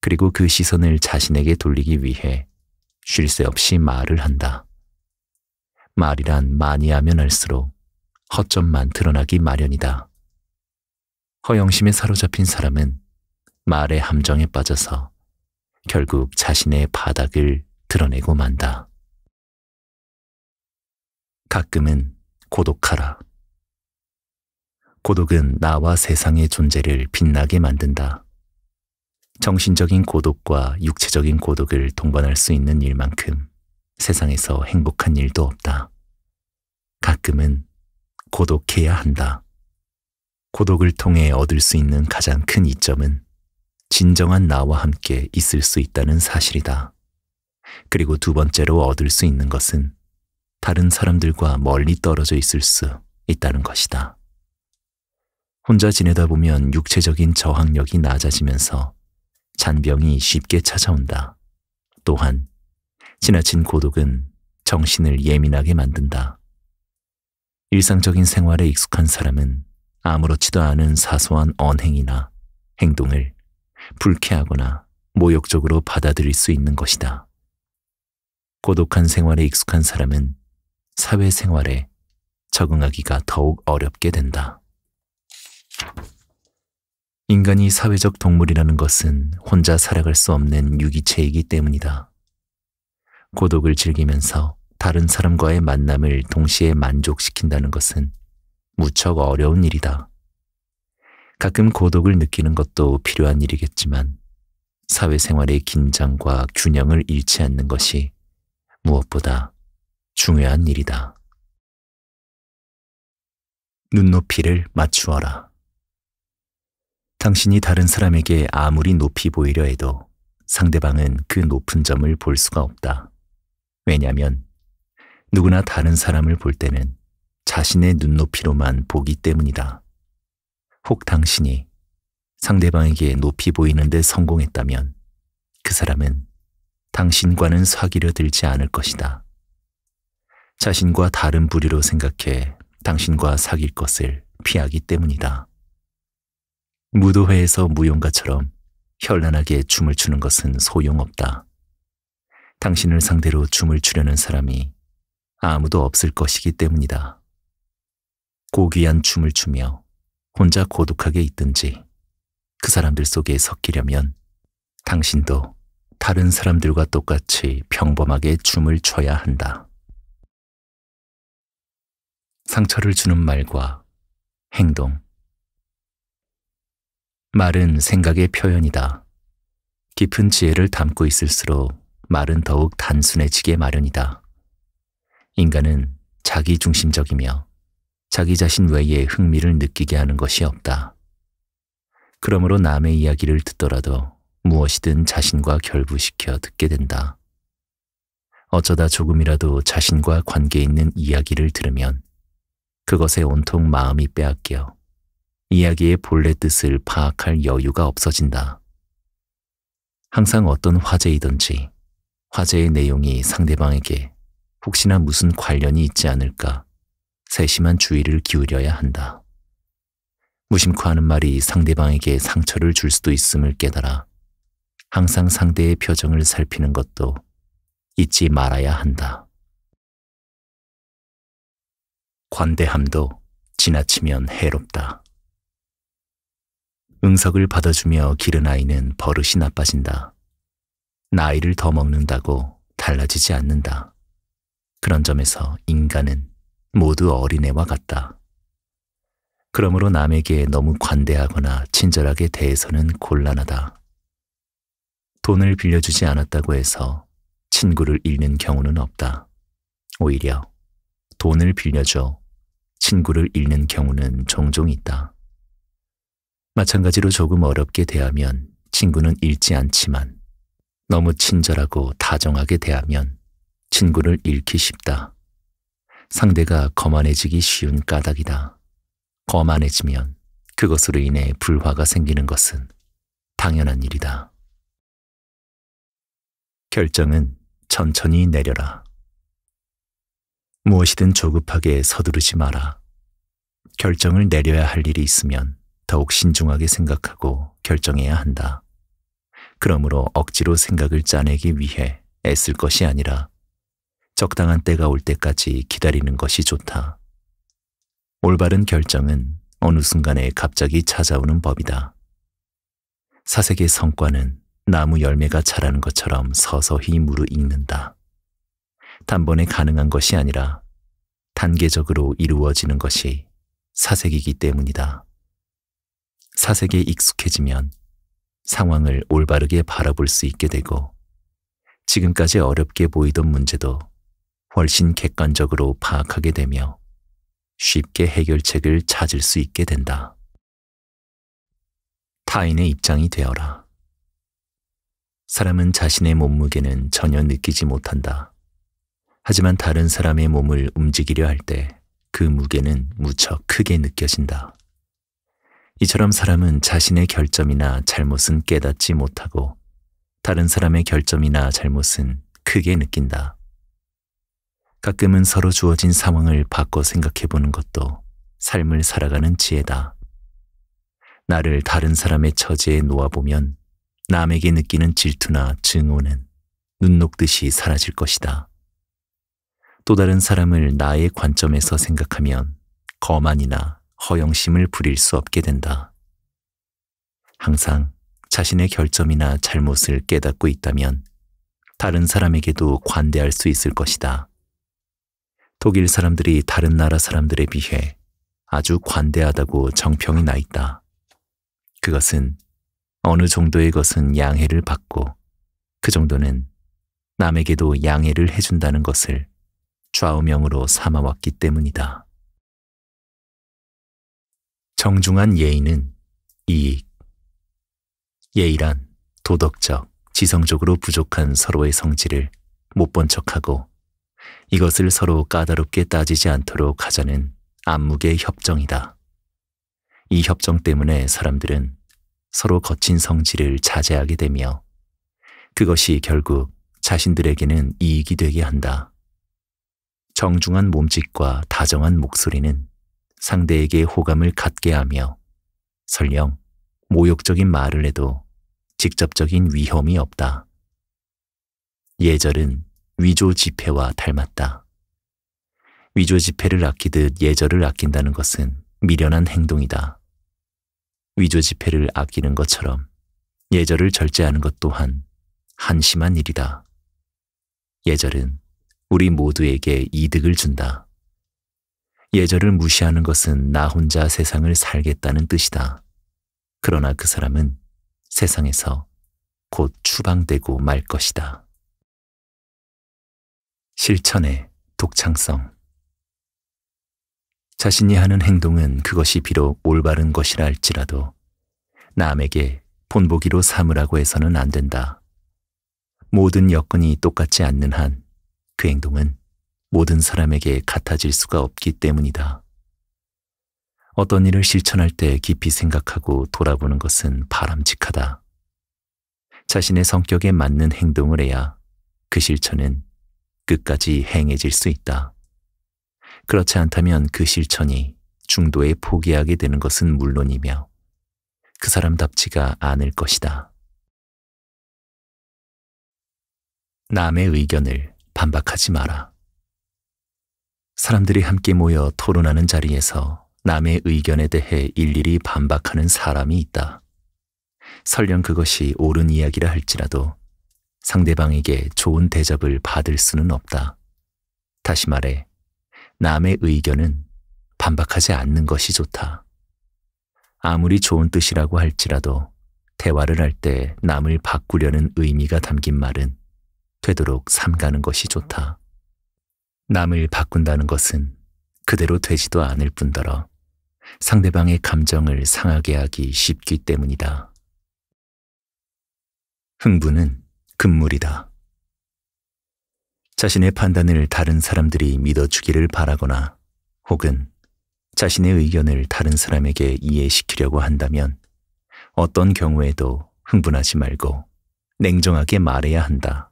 그리고 그 시선을 자신에게 돌리기 위해 쉴새 없이 말을 한다. 말이란 많이 하면 할수록 허점만 드러나기 마련이다. 허영심에 사로잡힌 사람은 말의 함정에 빠져서 결국 자신의 바닥을 드러내고 만다. 가끔은 고독하라. 고독은 나와 세상의 존재를 빛나게 만든다. 정신적인 고독과 육체적인 고독을 동반할 수 있는 일만큼 세상에서 행복한 일도 없다. 가끔은 고독해야 한다. 고독을 통해 얻을 수 있는 가장 큰 이점은 진정한 나와 함께 있을 수 있다는 사실이다. 그리고 두 번째로 얻을 수 있는 것은 다른 사람들과 멀리 떨어져 있을 수 있다는 것이다. 혼자 지내다 보면 육체적인 저항력이 낮아지면서 잔병이 쉽게 찾아온다. 또한 지나친 고독은 정신을 예민하게 만든다. 일상적인 생활에 익숙한 사람은 아무렇지도 않은 사소한 언행이나 행동을 불쾌하거나 모욕적으로 받아들일 수 있는 것이다. 고독한 생활에 익숙한 사람은 사회생활에 적응하기가 더욱 어렵게 된다. 인간이 사회적 동물이라는 것은 혼자 살아갈 수 없는 유기체이기 때문이다. 고독을 즐기면서 다른 사람과의 만남을 동시에 만족시킨다는 것은 무척 어려운 일이다. 가끔 고독을 느끼는 것도 필요한 일이겠지만 사회생활의 긴장과 균형을 잃지 않는 것이 무엇보다 중요한 일이다. 눈높이를 맞추어라. 당신이 다른 사람에게 아무리 높이 보이려 해도 상대방은 그 높은 점을 볼 수가 없다. 왜냐하면 누구나 다른 사람을 볼 때는 자신의 눈높이로만 보기 때문이다. 혹 당신이 상대방에게 높이 보이는데 성공했다면 그 사람은 당신과는 사귀려 들지 않을 것이다. 자신과 다른 부류로 생각해 당신과 사귈 것을 피하기 때문이다. 무도회에서 무용가처럼 현란하게 춤을 추는 것은 소용없다. 당신을 상대로 춤을 추려는 사람이 아무도 없을 것이기 때문이다. 고귀한 춤을 추며 혼자 고독하게 있든지 그 사람들 속에 섞이려면 당신도 다른 사람들과 똑같이 평범하게 춤을 춰야 한다. 상처를 주는 말과 행동, 말은 생각의 표현이다. 깊은 지혜를 담고 있을수록 말은 더욱 단순해지게 마련이다. 인간은 자기중심적이며 자기 자신 외에 흥미를 느끼게 하는 것이 없다. 그러므로 남의 이야기를 듣더라도 무엇이든 자신과 결부시켜 듣게 된다. 어쩌다 조금이라도 자신과 관계 있는 이야기를 들으면 그것에 온통 마음이 빼앗겨 이야기의 본래 뜻을 파악할 여유가 없어진다. 항상 어떤 화제이든지 화제의 내용이 상대방에게 혹시나 무슨 관련이 있지 않을까 세심한 주의를 기울여야 한다. 무심코 하는 말이 상대방에게 상처를 줄 수도 있음을 깨달아 항상 상대의 표정을 살피는 것도 잊지 말아야 한다. 관대함도 지나치면 해롭다. 응석을 받아주며 기른 아이는 버릇이 나빠진다. 나이를 더 먹는다고 달라지지 않는다. 그런 점에서 인간은 모두 어린애와 같다. 그러므로 남에게 너무 관대하거나 친절하게 대해서는 곤란하다. 돈을 빌려주지 않았다고 해서 친구를 잃는 경우는 없다. 오히려 돈을 빌려줘 친구를 잃는 경우는 종종 있다. 마찬가지로 조금 어렵게 대하면 친구는 잃지 않지만 너무 친절하고 다정하게 대하면 친구를 잃기 쉽다. 상대가 거만해지기 쉬운 까닭이다. 거만해지면 그것으로 인해 불화가 생기는 것은 당연한 일이다. 결정은 천천히 내려라. 무엇이든 조급하게 서두르지 마라. 결정을 내려야 할 일이 있으면 더욱 신중하게 생각하고 결정해야 한다. 그러므로 억지로 생각을 짜내기 위해 애쓸 것이 아니라 적당한 때가 올 때까지 기다리는 것이 좋다. 올바른 결정은 어느 순간에 갑자기 찾아오는 법이다. 사색의 성과는 나무 열매가 자라는 것처럼 서서히 무르익는다. 단번에 가능한 것이 아니라 단계적으로 이루어지는 것이 사색이기 때문이다. 사색에 익숙해지면 상황을 올바르게 바라볼 수 있게 되고 지금까지 어렵게 보이던 문제도 훨씬 객관적으로 파악하게 되며 쉽게 해결책을 찾을 수 있게 된다. 타인의 입장이 되어라. 사람은 자신의 몸무게는 전혀 느끼지 못한다. 하지만 다른 사람의 몸을 움직이려 할 때 그 무게는 무척 크게 느껴진다. 이처럼 사람은 자신의 결점이나 잘못은 깨닫지 못하고 다른 사람의 결점이나 잘못은 크게 느낀다. 가끔은 서로 주어진 상황을 바꿔 생각해 보는 것도 삶을 살아가는 지혜다. 나를 다른 사람의 처지에 놓아보면 남에게 느끼는 질투나 증오는 눈 녹듯이 사라질 것이다. 또 다른 사람을 나의 관점에서 생각하면 거만이나 허영심을 부릴 수 없게 된다. 항상 자신의 결점이나 잘못을 깨닫고 있다면 다른 사람에게도 관대할 수 있을 것이다. 독일 사람들이 다른 나라 사람들에 비해 아주 관대하다고 정평이 나 있다. 그것은 어느 정도의 것은 양해를 받고 그 정도는 남에게도 양해를 해준다는 것을 좌우명으로 삼아왔기 때문이다. 정중한 예의는 이익. 예의란 도덕적, 지성적으로 부족한 서로의 성질을 못 본 척하고 이것을 서로 까다롭게 따지지 않도록 하자는 암묵의 협정이다. 이 협정 때문에 사람들은 서로 거친 성질을 자제하게 되며 그것이 결국 자신들에게는 이익이 되게 한다. 정중한 몸짓과 다정한 목소리는 상대에게 호감을 갖게 하며 설령 모욕적인 말을 해도 직접적인 위험이 없다. 예절은 위조 지폐와 닮았다. 위조 지폐를 아끼듯 예절을 아낀다는 것은 미련한 행동이다. 위조 지폐를 아끼는 것처럼 예절을 절제하는 것 또한 한심한 일이다. 예절은 우리 모두에게 이득을 준다. 예절을 무시하는 것은 나 혼자 세상을 살겠다는 뜻이다. 그러나 그 사람은 세상에서 곧 추방되고 말 것이다. 실천의 독창성 자신이 하는 행동은 그것이 비록 올바른 것이라 할지라도 남에게 본보기로 삼으라고 해서는 안 된다. 모든 여건이 똑같지 않는 한 그 행동은 모든 사람에게 같아질 수가 없기 때문이다. 어떤 일을 실천할 때 깊이 생각하고 돌아보는 것은 바람직하다. 자신의 성격에 맞는 행동을 해야 그 실천은 끝까지 행해질 수 있다. 그렇지 않다면 그 실천이 중도에 포기하게 되는 것은 물론이며 그 사람답지가 않을 것이다. 남의 의견을 반박하지 마라. 사람들이 함께 모여 토론하는 자리에서 남의 의견에 대해 일일이 반박하는 사람이 있다. 설령 그것이 옳은 이야기라 할지라도 상대방에게 좋은 대접을 받을 수는 없다. 다시 말해, 남의 의견은 반박하지 않는 것이 좋다. 아무리 좋은 뜻이라고 할지라도 대화를 할 때 남을 바꾸려는 의미가 담긴 말은 되도록 삼가는 것이 좋다. 남을 바꾼다는 것은 그대로 되지도 않을 뿐더러 상대방의 감정을 상하게 하기 쉽기 때문이다. 흥분은 금물이다. 자신의 판단을 다른 사람들이 믿어주기를 바라거나 혹은 자신의 의견을 다른 사람에게 이해시키려고 한다면 어떤 경우에도 흥분하지 말고 냉정하게 말해야 한다.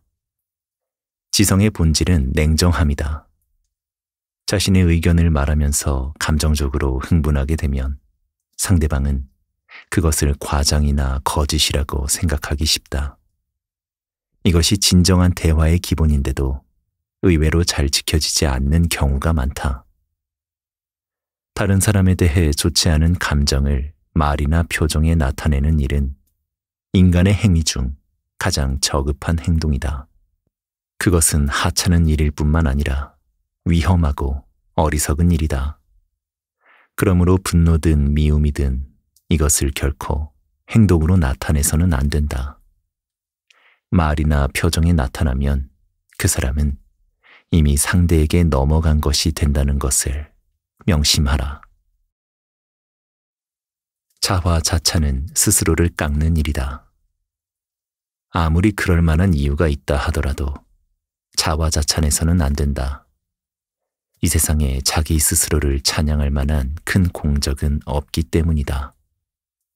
지성의 본질은 냉정함이다. 자신의 의견을 말하면서 감정적으로 흥분하게 되면 상대방은 그것을 과장이나 거짓이라고 생각하기 쉽다. 이것이 진정한 대화의 기본인데도 의외로 잘 지켜지지 않는 경우가 많다. 다른 사람에 대해 좋지 않은 감정을 말이나 표정에 나타내는 일은 인간의 행위 중 가장 저급한 행동이다. 그것은 하찮은 일일 뿐만 아니라 위험하고 어리석은 일이다. 그러므로 분노든 미움이든 이것을 결코 행동으로 나타내서는 안 된다. 말이나 표정에 나타나면 그 사람은 이미 상대에게 넘어간 것이 된다는 것을 명심하라. 자화자찬은 스스로를 깎는 일이다. 아무리 그럴 만한 이유가 있다 하더라도 자화자찬에서는 안 된다. 이 세상에 자기 스스로를 찬양할 만한 큰 공적은 없기 때문이다.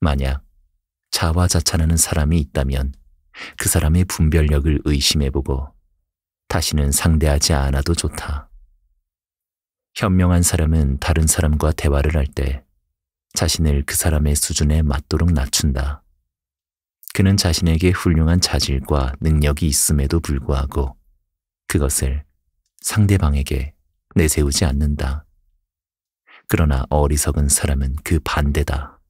만약 자화자찬하는 사람이 있다면 그 사람의 분별력을 의심해보고 다시는 상대하지 않아도 좋다. 현명한 사람은 다른 사람과 대화를 할 때 자신을 그 사람의 수준에 맞도록 낮춘다. 그는 자신에게 훌륭한 자질과 능력이 있음에도 불구하고 그것을 상대방에게 내세우지 않는다. 그러나 어리석은 사람은 그 반대다.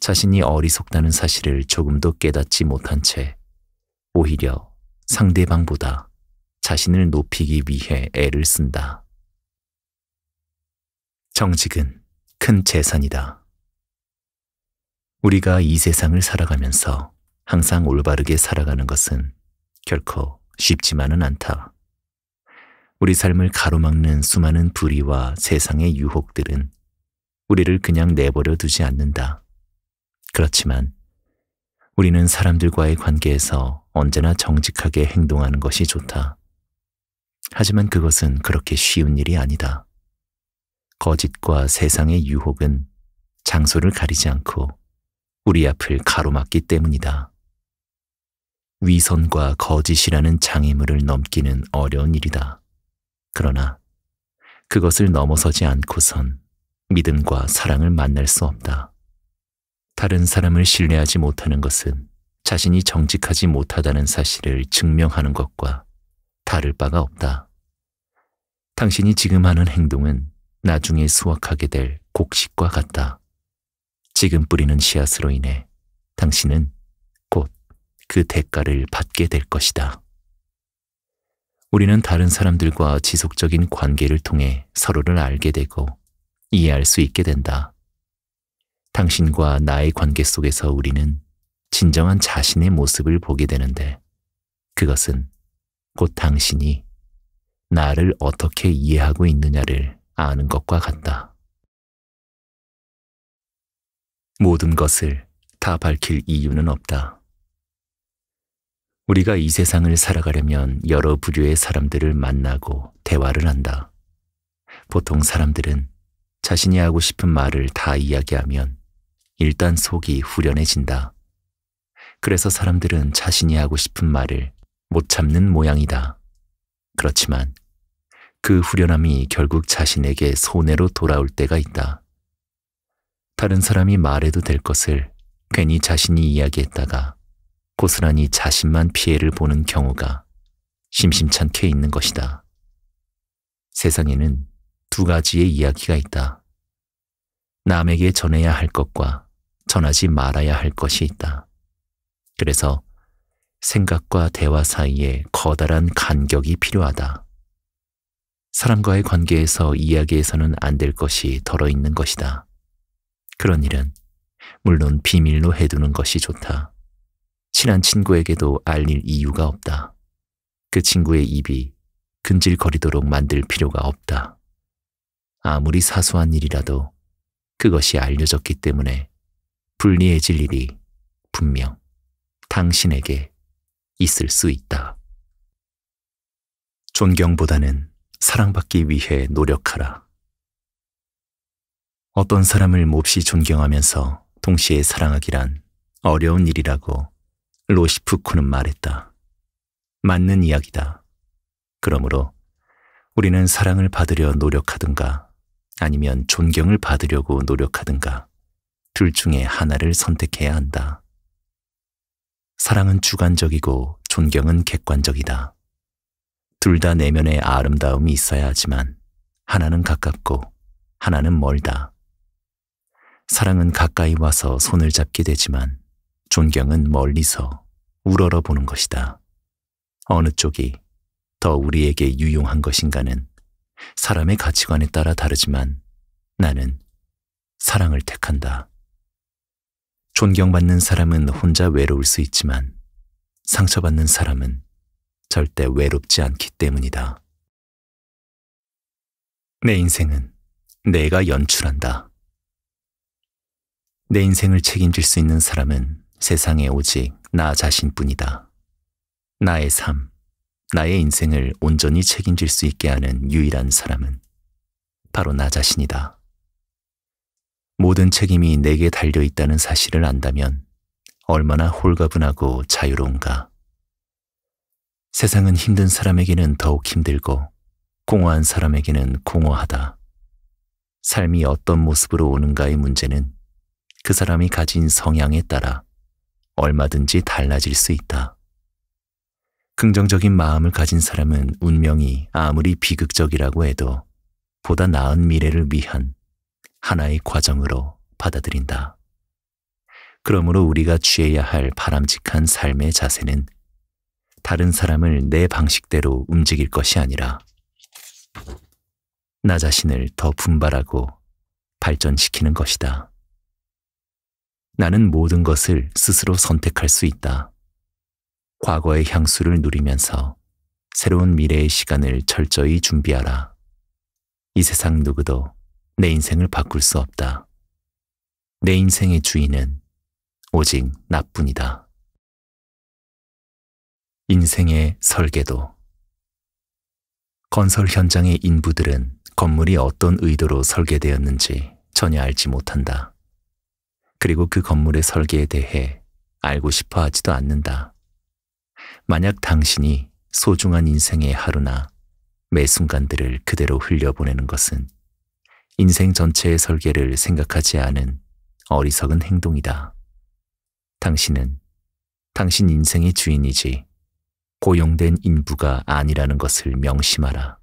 자신이 어리석다는 사실을 조금도 깨닫지 못한 채 오히려 상대방보다 자신을 높이기 위해 애를 쓴다. 정직은 큰 재산이다. 우리가 이 세상을 살아가면서 항상 올바르게 살아가는 것은 결코 쉽지만은 않다. 우리 삶을 가로막는 수많은 불의와 세상의 유혹들은 우리를 그냥 내버려 두지 않는다. 그렇지만 우리는 사람들과의 관계에서 언제나 정직하게 행동하는 것이 좋다. 하지만 그것은 그렇게 쉬운 일이 아니다. 거짓과 세상의 유혹은 장소를 가리지 않고 우리 앞을 가로막기 때문이다. 위선과 거짓이라는 장애물을 넘기는 어려운 일이다. 그러나 그것을 넘어서지 않고선 믿음과 사랑을 만날 수 없다. 다른 사람을 신뢰하지 못하는 것은 자신이 정직하지 못하다는 사실을 증명하는 것과 다를 바가 없다. 당신이 지금 하는 행동은 나중에 수확하게 될 곡식과 같다. 지금 뿌리는 씨앗으로 인해 당신은 곧 그 대가를 받게 될 것이다. 우리는 다른 사람들과 지속적인 관계를 통해 서로를 알게 되고 이해할 수 있게 된다. 당신과 나의 관계 속에서 우리는 진정한 자신의 모습을 보게 되는데 그것은 곧 당신이 나를 어떻게 이해하고 있느냐를 아는 것과 같다. 모든 것을 다 밝힐 이유는 없다. 우리가 이 세상을 살아가려면 여러 부류의 사람들을 만나고 대화를 한다. 보통 사람들은 자신이 하고 싶은 말을 다 이야기하면 일단 속이 후련해진다. 그래서 사람들은 자신이 하고 싶은 말을 못 참는 모양이다. 그렇지만 그 후련함이 결국 자신에게 손해로 돌아올 때가 있다. 다른 사람이 말해도 될 것을 괜히 자신이 이야기했다가 고스란히 자신만 피해를 보는 경우가 심심찮게 있는 것이다. 세상에는 두 가지의 이야기가 있다. 남에게 전해야 할 것과 전하지 말아야 할 것이 있다. 그래서 생각과 대화 사이에 커다란 간격이 필요하다. 사람과의 관계에서 이야기에서는안 될 것이 덜어 있는 것이다. 그런 일은 물론 비밀로 해두는 것이 좋다. 친한 친구에게도 알릴 이유가 없다. 그 친구의 입이 근질거리도록 만들 필요가 없다. 아무리 사소한 일이라도 그것이 알려졌기 때문에 불리해질 일이 분명 당신에게 있을 수 있다. 존경보다는 사랑받기 위해 노력하라. 어떤 사람을 몹시 존경하면서 동시에 사랑하기란 어려운 일이라고 로시프코는 말했다. 맞는 이야기다. 그러므로 우리는 사랑을 받으려 노력하든가 아니면 존경을 받으려고 노력하든가 둘 중에 하나를 선택해야 한다. 사랑은 주관적이고 존경은 객관적이다. 둘 다 내면의 아름다움이 있어야 하지만 하나는 가깝고 하나는 멀다. 사랑은 가까이 와서 손을 잡게 되지만 존경은 멀리서 우러러보는 것이다. 어느 쪽이 더 우리에게 유용한 것인가는 사람의 가치관에 따라 다르지만 나는 사랑을 택한다. 존경받는 사람은 혼자 외로울 수 있지만 상처받는 사람은 절대 외롭지 않기 때문이다. 내 인생은 내가 연출한다. 내 인생을 책임질 수 있는 사람은 세상에 오직 나 자신뿐이다. 나의 삶, 나의 인생을 온전히 책임질 수 있게 하는 유일한 사람은 바로 나 자신이다. 모든 책임이 내게 달려 있다는 사실을 안다면 얼마나 홀가분하고 자유로운가. 세상은 힘든 사람에게는 더욱 힘들고 공허한 사람에게는 공허하다. 삶이 어떤 모습으로 오는가의 문제는 그 사람이 가진 성향에 따라 얼마든지 달라질 수 있다. 긍정적인 마음을 가진 사람은 운명이 아무리 비극적이라고 해도 보다 나은 미래를 위한 하나의 과정으로 받아들인다. 그러므로 우리가 취해야 할 바람직한 삶의 자세는 다른 사람을 내 방식대로 움직일 것이 아니라 나 자신을 더 분발하고 발전시키는 것이다. 나는 모든 것을 스스로 선택할 수 있다. 과거의 향수를 누리면서 새로운 미래의 시간을 철저히 준비하라. 이 세상 누구도 내 인생을 바꿀 수 없다. 내 인생의 주인은 오직 나뿐이다. 인생의 설계도 건설 현장의 인부들은 건물이 어떤 의도로 설계되었는지 전혀 알지 못한다. 그리고 그 건물의 설계에 대해 알고 싶어 하지도 않는다. 만약 당신이 소중한 인생의 하루나 매 순간들을 그대로 흘려보내는 것은 인생 전체의 설계를 생각하지 않은 어리석은 행동이다. 당신은 당신 인생의 주인이지 고용된 인부가 아니라는 것을 명심하라.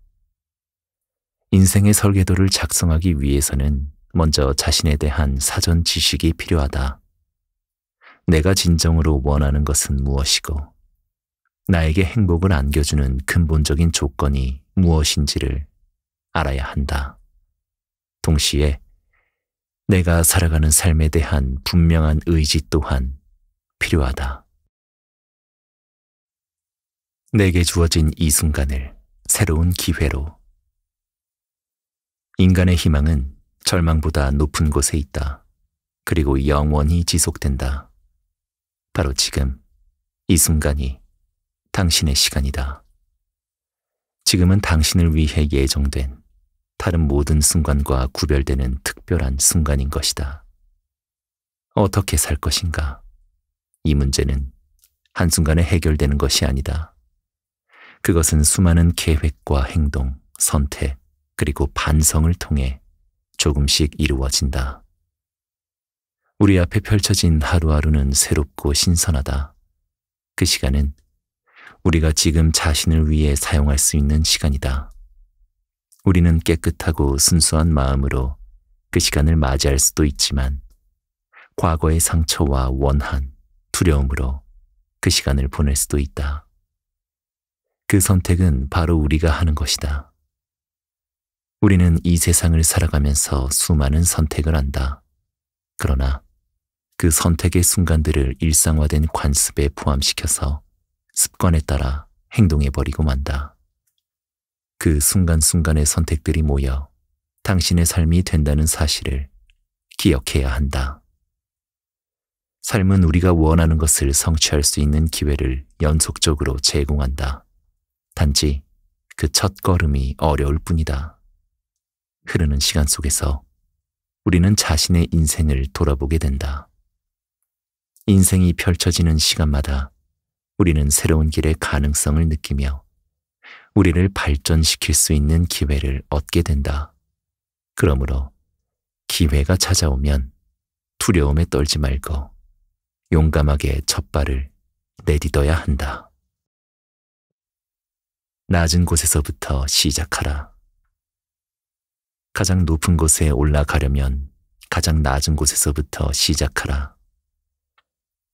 인생의 설계도를 작성하기 위해서는 먼저 자신에 대한 사전 지식이 필요하다. 내가 진정으로 원하는 것은 무엇이고 나에게 행복을 안겨주는 근본적인 조건이 무엇인지를 알아야 한다. 동시에 내가 살아가는 삶에 대한 분명한 의지 또한 필요하다. 내게 주어진 이 순간을 새로운 기회로 인간의 희망은 절망보다 높은 곳에 있다. 그리고 영원히 지속된다. 바로 지금, 이 순간이 당신의 시간이다. 지금은 당신을 위해 예정된 다른 모든 순간과 구별되는 특별한 순간인 것이다. 어떻게 살 것인가? 이 문제는 한순간에 해결되는 것이 아니다. 그것은 수많은 계획과 행동, 선택, 그리고 반성을 통해 조금씩 이루어진다. 우리 앞에 펼쳐진 하루하루는 새롭고 신선하다. 그 시간은 우리가 지금 자신을 위해 사용할 수 있는 시간이다. 우리는 깨끗하고 순수한 마음으로 그 시간을 맞이할 수도 있지만 과거의 상처와 원한, 두려움으로 그 시간을 보낼 수도 있다. 그 선택은 바로 우리가 하는 것이다. 우리는 이 세상을 살아가면서 수많은 선택을 한다. 그러나 그 선택의 순간들을 일상화된 관습에 포함시켜서 습관에 따라 행동해버리고 만다. 그 순간순간의 선택들이 모여 당신의 삶이 된다는 사실을 기억해야 한다. 삶은 우리가 원하는 것을 성취할 수 있는 기회를 연속적으로 제공한다. 단지 그 첫 걸음이 어려울 뿐이다. 흐르는 시간 속에서 우리는 자신의 인생을 돌아보게 된다. 인생이 펼쳐지는 시간마다 우리는 새로운 길의 가능성을 느끼며 우리를 발전시킬 수 있는 기회를 얻게 된다. 그러므로 기회가 찾아오면 두려움에 떨지 말고 용감하게 첫발을 내딛어야 한다. 낮은 곳에서부터 시작하라. 가장 높은 곳에 올라가려면 가장 낮은 곳에서부터 시작하라.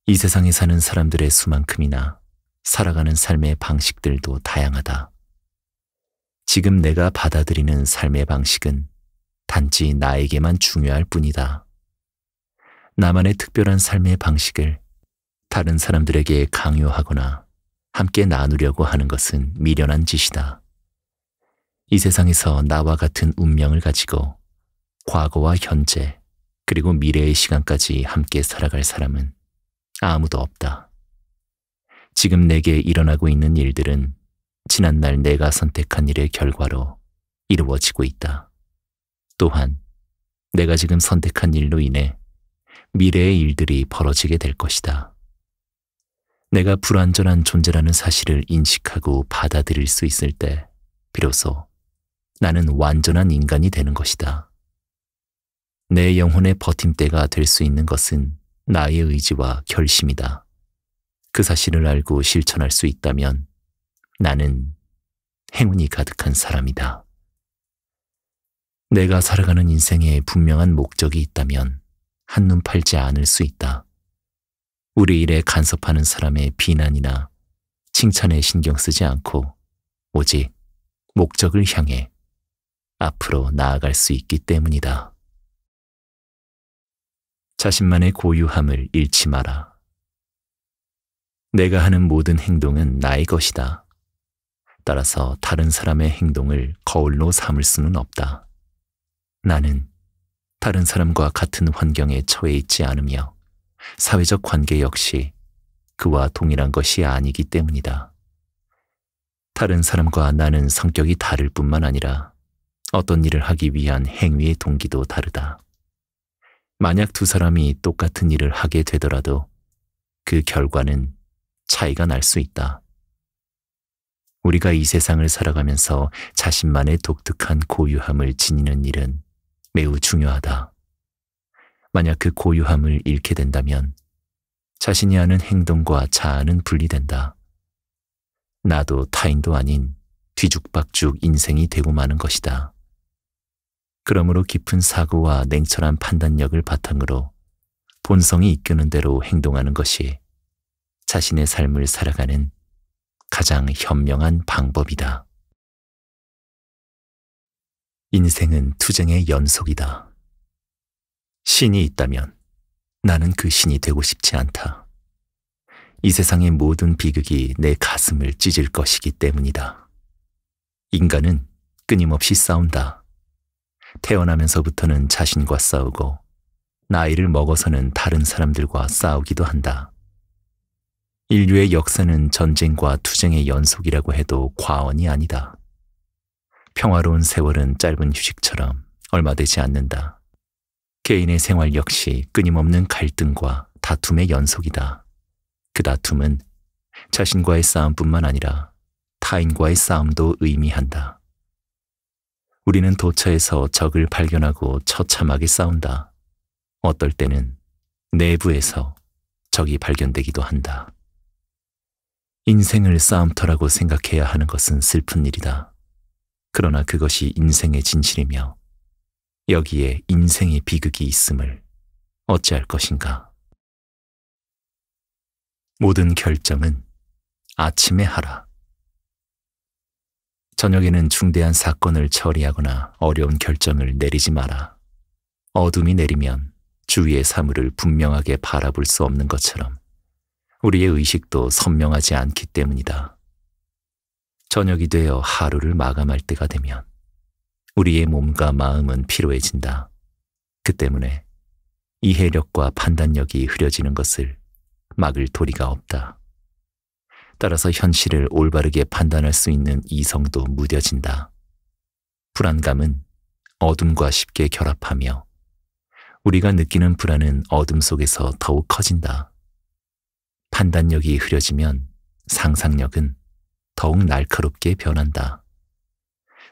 이 세상에 사는 사람들의 수만큼이나 살아가는 삶의 방식들도 다양하다. 지금 내가 받아들이는 삶의 방식은 단지 나에게만 중요할 뿐이다. 나만의 특별한 삶의 방식을 다른 사람들에게 강요하거나 함께 나누려고 하는 것은 미련한 짓이다. 이 세상에서 나와 같은 운명을 가지고 과거와 현재 그리고 미래의 시간까지 함께 살아갈 사람은 아무도 없다. 지금 내게 일어나고 있는 일들은 지난날 내가 선택한 일의 결과로 이루어지고 있다. 또한 내가 지금 선택한 일로 인해 미래의 일들이 벌어지게 될 것이다. 내가 불완전한 존재라는 사실을 인식하고 받아들일 수 있을 때 비로소 나는 완전한 인간이 되는 것이다. 내 영혼의 버팀대가 될 수 있는 것은 나의 의지와 결심이다. 그 사실을 알고 실천할 수 있다면 나는 행운이 가득한 사람이다. 내가 살아가는 인생에 분명한 목적이 있다면 한눈 팔지 않을 수 있다. 우리 일에 간섭하는 사람의 비난이나 칭찬에 신경 쓰지 않고 오직 목적을 향해 앞으로 나아갈 수 있기 때문이다. 자신만의 고유함을 잃지 마라. 내가 하는 모든 행동은 나의 것이다. 따라서 다른 사람의 행동을 거울로 삼을 수는 없다. 나는 다른 사람과 같은 환경에 처해 있지 않으며 사회적 관계 역시 그와 동일한 것이 아니기 때문이다. 다른 사람과 나는 성격이 다를 뿐만 아니라 어떤 일을 하기 위한 행위의 동기도 다르다. 만약 두 사람이 똑같은 일을 하게 되더라도 그 결과는 차이가 날 수 있다. 우리가 이 세상을 살아가면서 자신만의 독특한 고유함을 지니는 일은 매우 중요하다. 만약 그 고유함을 잃게 된다면 자신이 하는 행동과 자아는 분리된다. 나도 타인도 아닌 뒤죽박죽 인생이 되고 마는 것이다. 그러므로 깊은 사고와 냉철한 판단력을 바탕으로 본성이 이끄는 대로 행동하는 것이 자신의 삶을 살아가는 가장 현명한 방법이다. 인생은 투쟁의 연속이다. 신이 있다면 나는 그 신이 되고 싶지 않다. 이 세상의 모든 비극이 내 가슴을 찢을 것이기 때문이다. 인간은 끊임없이 싸운다. 태어나면서부터는 자신과 싸우고 나이를 먹어서는 다른 사람들과 싸우기도 한다. 인류의 역사는 전쟁과 투쟁의 연속이라고 해도 과언이 아니다. 평화로운 세월은 짧은 휴식처럼 얼마 되지 않는다. 개인의 생활 역시 끊임없는 갈등과 다툼의 연속이다. 그 다툼은 자신과의 싸움뿐만 아니라 타인과의 싸움도 의미한다. 우리는 도처에서 적을 발견하고 처참하게 싸운다. 어떨 때는 내부에서 적이 발견되기도 한다. 인생을 싸움터라고 생각해야 하는 것은 슬픈 일이다. 그러나 그것이 인생의 진실이며 여기에 인생의 비극이 있음을 어찌할 것인가. 모든 결정은 아침에 하라. 저녁에는 중대한 사건을 처리하거나 어려운 결정을 내리지 마라. 어둠이 내리면 주위의 사물을 분명하게 바라볼 수 없는 것처럼 우리의 의식도 선명하지 않기 때문이다. 저녁이 되어 하루를 마감할 때가 되면 우리의 몸과 마음은 피로해진다. 그 때문에 이해력과 판단력이 흐려지는 것을 막을 도리가 없다. 따라서 현실을 올바르게 판단할 수 있는 이성도 무뎌진다. 불안감은 어둠과 쉽게 결합하며 우리가 느끼는 불안은 어둠 속에서 더욱 커진다. 판단력이 흐려지면 상상력은 더욱 날카롭게 변한다.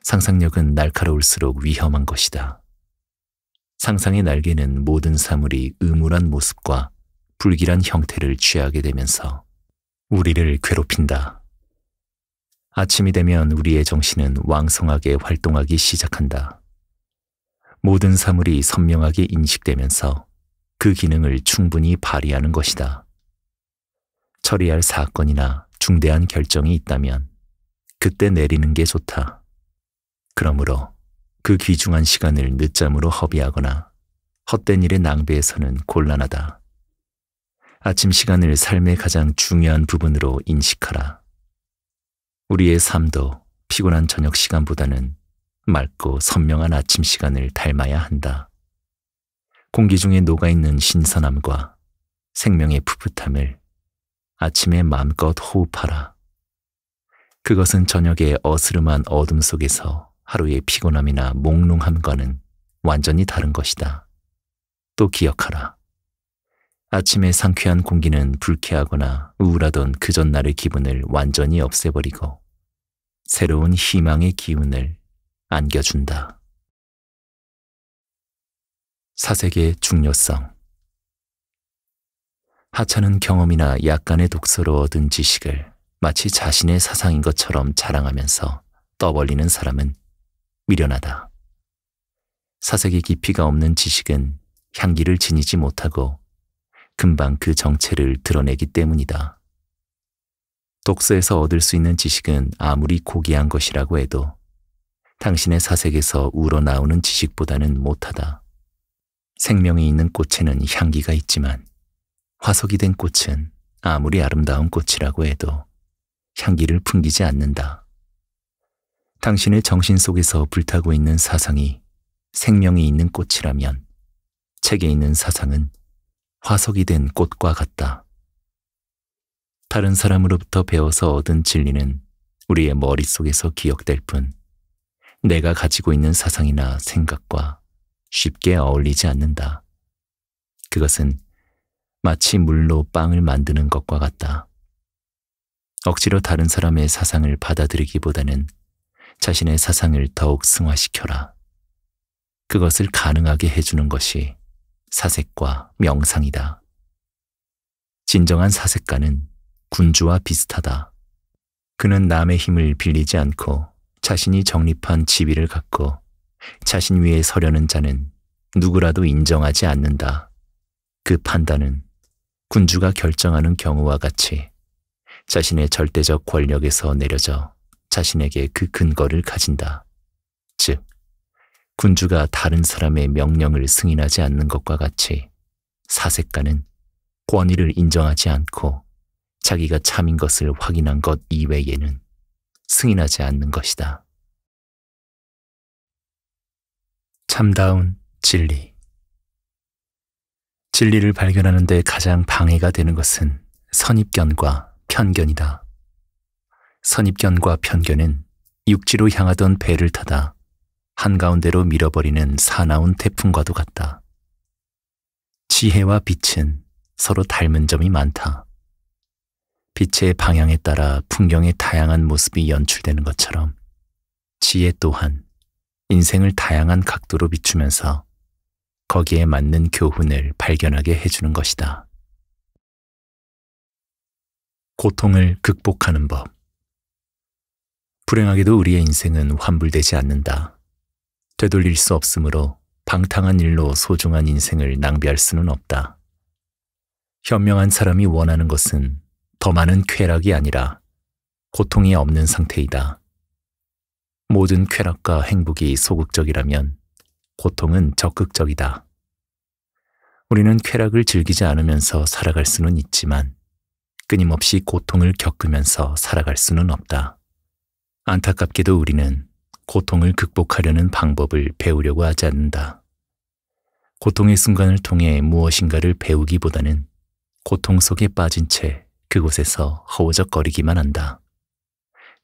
상상력은 날카로울수록 위험한 것이다. 상상의 날개는 모든 사물이 의울한 모습과 불길한 형태를 취하게 되면서 우리를 괴롭힌다. 아침이 되면 우리의 정신은 왕성하게 활동하기 시작한다. 모든 사물이 선명하게 인식되면서 그 기능을 충분히 발휘하는 것이다. 처리할 사건이나 중대한 결정이 있다면 그때 내리는 게 좋다. 그러므로 그 귀중한 시간을 늦잠으로 허비하거나 헛된 일에 낭비해서는 곤란하다. 아침 시간을 삶의 가장 중요한 부분으로 인식하라. 우리의 삶도 피곤한 저녁 시간보다는 맑고 선명한 아침 시간을 닮아야 한다. 공기 중에 녹아있는 신선함과 생명의 풋풋함을 아침에 마음껏 호흡하라. 그것은 저녁의 어스름한 어둠 속에서 하루의 피곤함이나 몽롱함과는 완전히 다른 것이다. 또 기억하라. 아침의 상쾌한 공기는 불쾌하거나 우울하던 그 전날의 기분을 완전히 없애버리고 새로운 희망의 기운을 안겨준다. 사색의 중요성 하찮은 경험이나 약간의 독서로 얻은 지식을 마치 자신의 사상인 것처럼 자랑하면서 떠벌리는 사람은 미련하다. 사색의 깊이가 없는 지식은 향기를 지니지 못하고 금방 그 정체를 드러내기 때문이다. 독서에서 얻을 수 있는 지식은 아무리 고귀한 것이라고 해도 당신의 사색에서 우러나오는 지식보다는 못하다. 생명이 있는 꽃에는 향기가 있지만 화석이 된 꽃은 아무리 아름다운 꽃이라고 해도 향기를 풍기지 않는다. 당신의 정신 속에서 불타고 있는 사상이 생명이 있는 꽃이라면 책에 있는 사상은 화석이 된 꽃과 같다. 다른 사람으로부터 배워서 얻은 진리는 우리의 머릿속에서 기억될 뿐 내가 가지고 있는 사상이나 생각과 쉽게 어울리지 않는다. 그것은 마치 물로 빵을 만드는 것과 같다. 억지로 다른 사람의 사상을 받아들이기보다는 자신의 사상을 더욱 승화시켜라. 그것을 가능하게 해주는 것이 사색과 명상이다. 진정한 사색가는 군주와 비슷하다. 그는 남의 힘을 빌리지 않고 자신이 정립한 지위를 갖고 자신 위에 서려는 자는 누구라도 인정하지 않는다. 그 판단은 군주가 결정하는 경우와 같이 자신의 절대적 권력에서 내려져 자신에게 그 근거를 가진다. 즉, 군주가 다른 사람의 명령을 승인하지 않는 것과 같이 사색가는 권위를 인정하지 않고 자기가 참인 것을 확인한 것 이외에는 승인하지 않는 것이다. 참다운 진리 진리를 발견하는 데 가장 방해가 되는 것은 선입견과 편견이다. 선입견과 편견은 육지로 향하던 배를 타다 한가운데로 밀어버리는 사나운 태풍과도 같다. 지혜와 빛은 서로 닮은 점이 많다. 빛의 방향에 따라 풍경의 다양한 모습이 연출되는 것처럼 지혜 또한 인생을 다양한 각도로 비추면서 거기에 맞는 교훈을 발견하게 해주는 것이다. 고통을 극복하는 법 불행하게도 우리의 인생은 환불되지 않는다. 되돌릴 수 없으므로 방탕한 일로 소중한 인생을 낭비할 수는 없다. 현명한 사람이 원하는 것은 더 많은 쾌락이 아니라 고통이 없는 상태이다. 모든 쾌락과 행복이 소극적이라면 고통은 적극적이다. 우리는 쾌락을 즐기지 않으면서 살아갈 수는 있지만 끊임없이 고통을 겪으면서 살아갈 수는 없다. 안타깝게도 우리는 고통을 극복하려는 방법을 배우려고 하지 않는다. 고통의 순간을 통해 무엇인가를 배우기보다는 고통 속에 빠진 채 그곳에서 허우적거리기만 한다.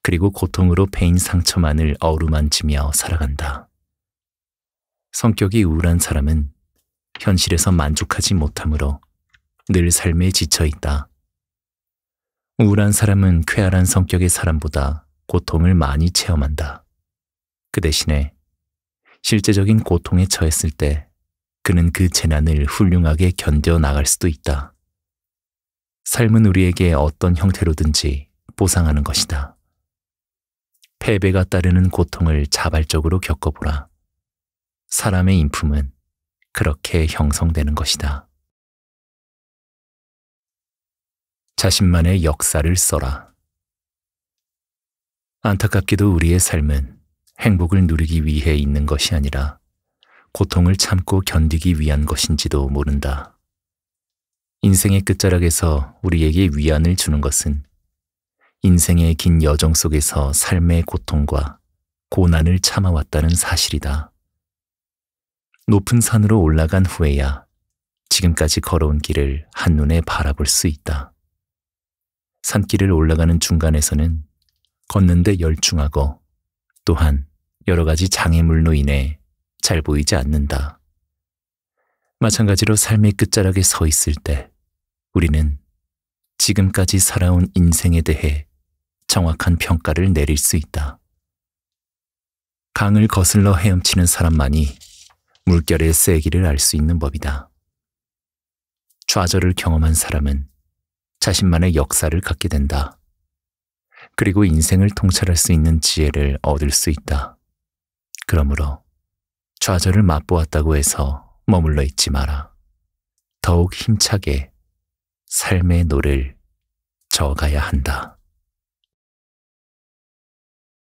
그리고 고통으로 패인 상처만을 어루만지며 살아간다. 성격이 우울한 사람은 현실에서 만족하지 못하므로 늘 삶에 지쳐 있다. 우울한 사람은 쾌활한 성격의 사람보다 고통을 많이 체험한다. 그 대신에 실제적인 고통에 처했을 때 그는 그 재난을 훌륭하게 견뎌 나갈 수도 있다. 삶은 우리에게 어떤 형태로든지 보상하는 것이다. 패배가 따르는 고통을 자발적으로 겪어보라. 사람의 인품은 그렇게 형성되는 것이다. 자신만의 역사를 써라. 안타깝게도 우리의 삶은 행복을 누리기 위해 있는 것이 아니라 고통을 참고 견디기 위한 것인지도 모른다. 인생의 끝자락에서 우리에게 위안을 주는 것은 인생의 긴 여정 속에서 삶의 고통과 고난을 참아왔다는 사실이다. 높은 산으로 올라간 후에야 지금까지 걸어온 길을 한눈에 바라볼 수 있다. 산길을 올라가는 중간에서는 걷는데 열중하고 또한 여러 가지 장애물로 인해 잘 보이지 않는다. 마찬가지로 삶의 끝자락에 서 있을 때 우리는 지금까지 살아온 인생에 대해 정확한 평가를 내릴 수 있다. 강을 거슬러 헤엄치는 사람만이 물결의 세기를 알 수 있는 법이다. 좌절을 경험한 사람은 자신만의 역사를 갖게 된다. 그리고 인생을 통찰할 수 있는 지혜를 얻을 수 있다. 그러므로 좌절을 맛보았다고 해서 머물러 있지 마라. 더욱 힘차게 삶의 노를 저어가야 한다.